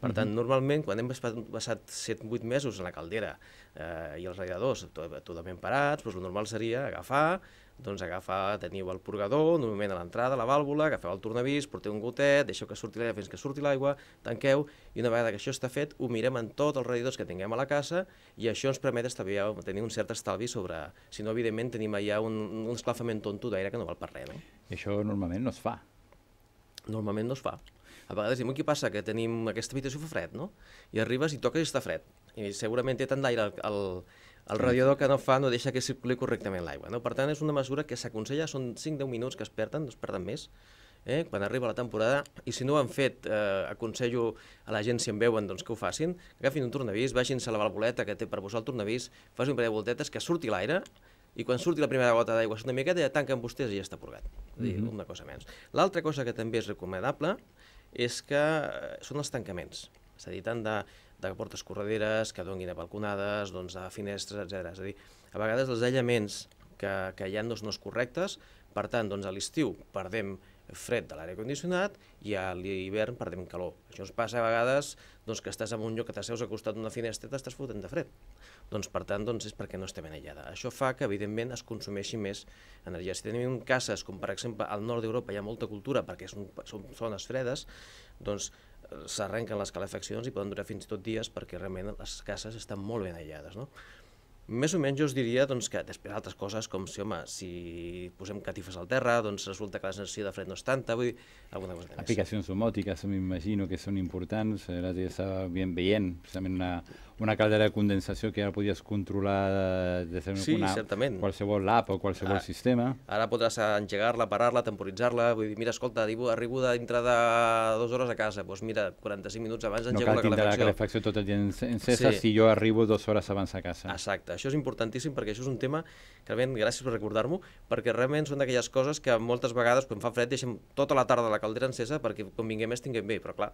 Per tant, normalment, quan hem passat 7-8 mesos a la caldera eh, i els radiadors totalment parats, doncs el normal seria agafar, doncs agafa, teniu el purgador, un moment a l'entrada, la vàlvula, agafeu el tornavís, porteu un gotet, deixeu que surti l'aigua fins que surti l'aigua, tanqueu, i una vegada que això està fet, ho mirem en tots els radiadors que tinguem a la casa, i això ens permet estalviar, tenir un cert estalvi sobre... Si no, evidentment, tenim allà un, un esclafament tonto d'aire que no val per res, no? I això normalment no es fa. Normalment no es fa. A vegades diuen, què passa? Que tenim aquesta habitació fa fred, no? I arribes i toques i està fred. I segurament té tant d'aire al, al, el radiador que no fa no deixa que circuli correctament l'aigua. No? Per tant, és una mesura que s'aconsella, són 5-10 minuts que es perden, no es perden més, eh? quan arriba la temporada, i si no ho han fet, eh, aconsello a la gent, si en veuen, doncs que ho facin, agafin un tornavís, vagin a la valvoleta que té per posar el tornavís, facin un parell de voltetes, que surti l'aire, i quan surti la primera gota d'aigua una miqueta, ja tanquen vostès i ja està purgat. dir, mm -hmm. una cosa menys. L'altra cosa que també és recomanable és que eh, són els tancaments. És a dir, tant de de portes correderes, que donguin a balconades, doncs, a finestres, etc. És a dir, a vegades els aïllaments que, que hi ha doncs, no és correctes, per tant, doncs, a l'estiu perdem fred de l'aire condicionat i a l'hivern perdem calor. Això ens passa a vegades doncs, que estàs en un lloc que t'asseus al costat d'una finestreta i t'estàs fotent de fred. Doncs, per tant, doncs, és perquè no està ben aïllada. Això fa que, evidentment, es consumeixi més energia. Si tenim cases, com per exemple al nord d'Europa hi ha molta cultura perquè són, són zones fredes, doncs s'arrenquen les calefaccions i poden durar fins i tot dies perquè realment les cases estan molt ben aïllades. No? Més o menys jo us diria doncs, que després altres coses com si, home, si posem catifes al terra, doncs resulta que la sensació de fred no és tanta, vull dir, alguna cosa més. Aplicacions domòtiques, m'imagino que són importants, l'altre dia estava veient precisament una, una caldera de condensació que ja podies controlar eh, des de sí, una, certament. qualsevol app o qualsevol ah, sistema. Ara podràs engegar-la, parar-la, temporitzar-la, vull dir, mira, escolta, arribo, arribo dintre de dues hores a casa, doncs mira, 45 minuts abans engego no la calefacció. No cal la calefacció tot el dia encesa sí. si jo arribo dues hores abans a casa. Exacte, això és importantíssim perquè això és un tema, que realment, gràcies per recordar-m'ho, perquè realment són d'aquelles coses que moltes vegades quan fa fred deixem tota la tarda la caldera encesa perquè quan vinguem més tinguem bé, però clar,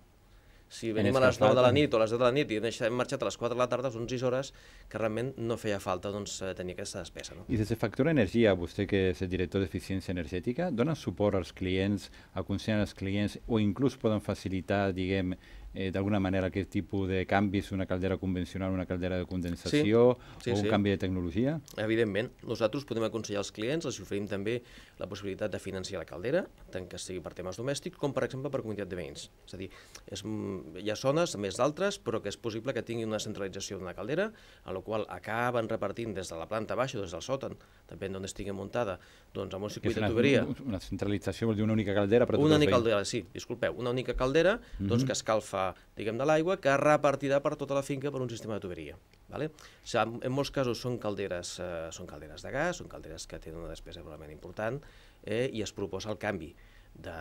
si venim a les 9 de la nit o a les 10 de la nit i hem marxat a les 4 de la tarda, són 6 hores que realment no feia falta doncs, eh, tenir aquesta despesa. No? I des de Factura Energia, vostè que és el director d'Eficiència Energètica, dona suport als clients, aconsellen als clients o inclús poden facilitar, diguem, eh, d'alguna manera aquest tipus de canvis, una caldera convencional, una caldera de condensació sí, sí, o un sí. canvi de tecnologia? Evidentment. Nosaltres podem aconsellar als clients, els oferim també la possibilitat de financiar la caldera, tant que sigui per temes domèstics com, per exemple, per comunitat de veïns. És a dir, és, mm, hi ha zones més d'altres, però que és possible que tingui una centralització d'una caldera, a la qual acaben repartint des de la planta baixa o des del sòtan, depèn d'on estigui muntada, doncs amb un circuit una, de tuberia. Una centralització vol dir una única caldera per a tots Una única caldera, sí, disculpeu, una única caldera mm -hmm. doncs, mhm. que escalfa, diguem, de l'aigua, que repartirà per tota la finca per un sistema de tuberia. Vale? O sigui, en molts casos són calderes, eh, són calderes de gas, són calderes que tenen una despesa probablement important, eh, i es proposa el canvi de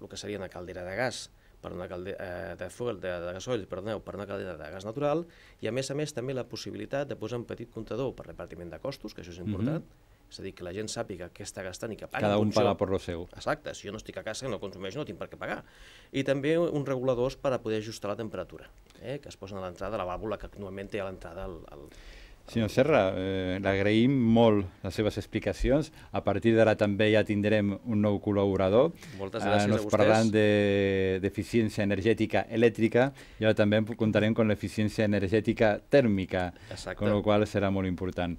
lo que seria una caldera de gas per una caldera eh, de fuel, de, de gasoil, perdoneu, per una caldera de gas natural, i a més a més també la possibilitat de posar un petit comptador per repartiment de costos, que això és mhm. important, mm -hmm és a dir, que la gent sàpiga què està gastant i que paga. Cada un paga per lo seu. Exacte, si jo no estic a casa i no consumeix, no tinc per què pagar. I també uns reguladors per a poder ajustar la temperatura, eh, que es posen a l'entrada, la vàlvula que normalment té a l'entrada el, el, Senyor Serra, eh, l'agraïm molt les seves explicacions. A partir d'ara també ja tindrem un nou col·laborador. Moltes gràcies eh, a vostès. Parlant d'eficiència de, energètica elèctrica i ara també comptarem amb l'eficiència energètica tèrmica, amb la qual serà molt important.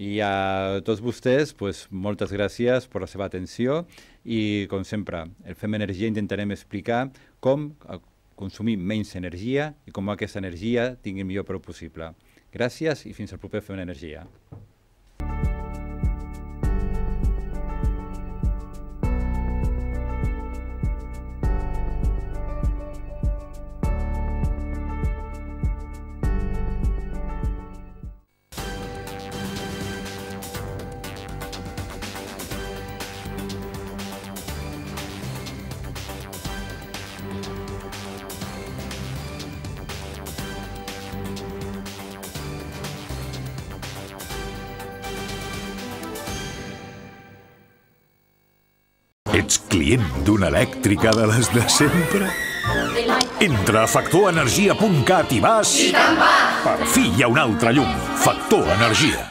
I a tots vostès, pues, moltes gràcies per la seva atenció i, com sempre, el Fem Energia intentarem explicar com consumir menys energia i com aquesta energia tingui el millor preu possible. Gràcies i fins al proper Fem Energia. client d'una elèctrica de les de sempre? Entra a factorenergia.cat i vas... I te'n vas! Per fi hi ha un altre llum. Factor Energia.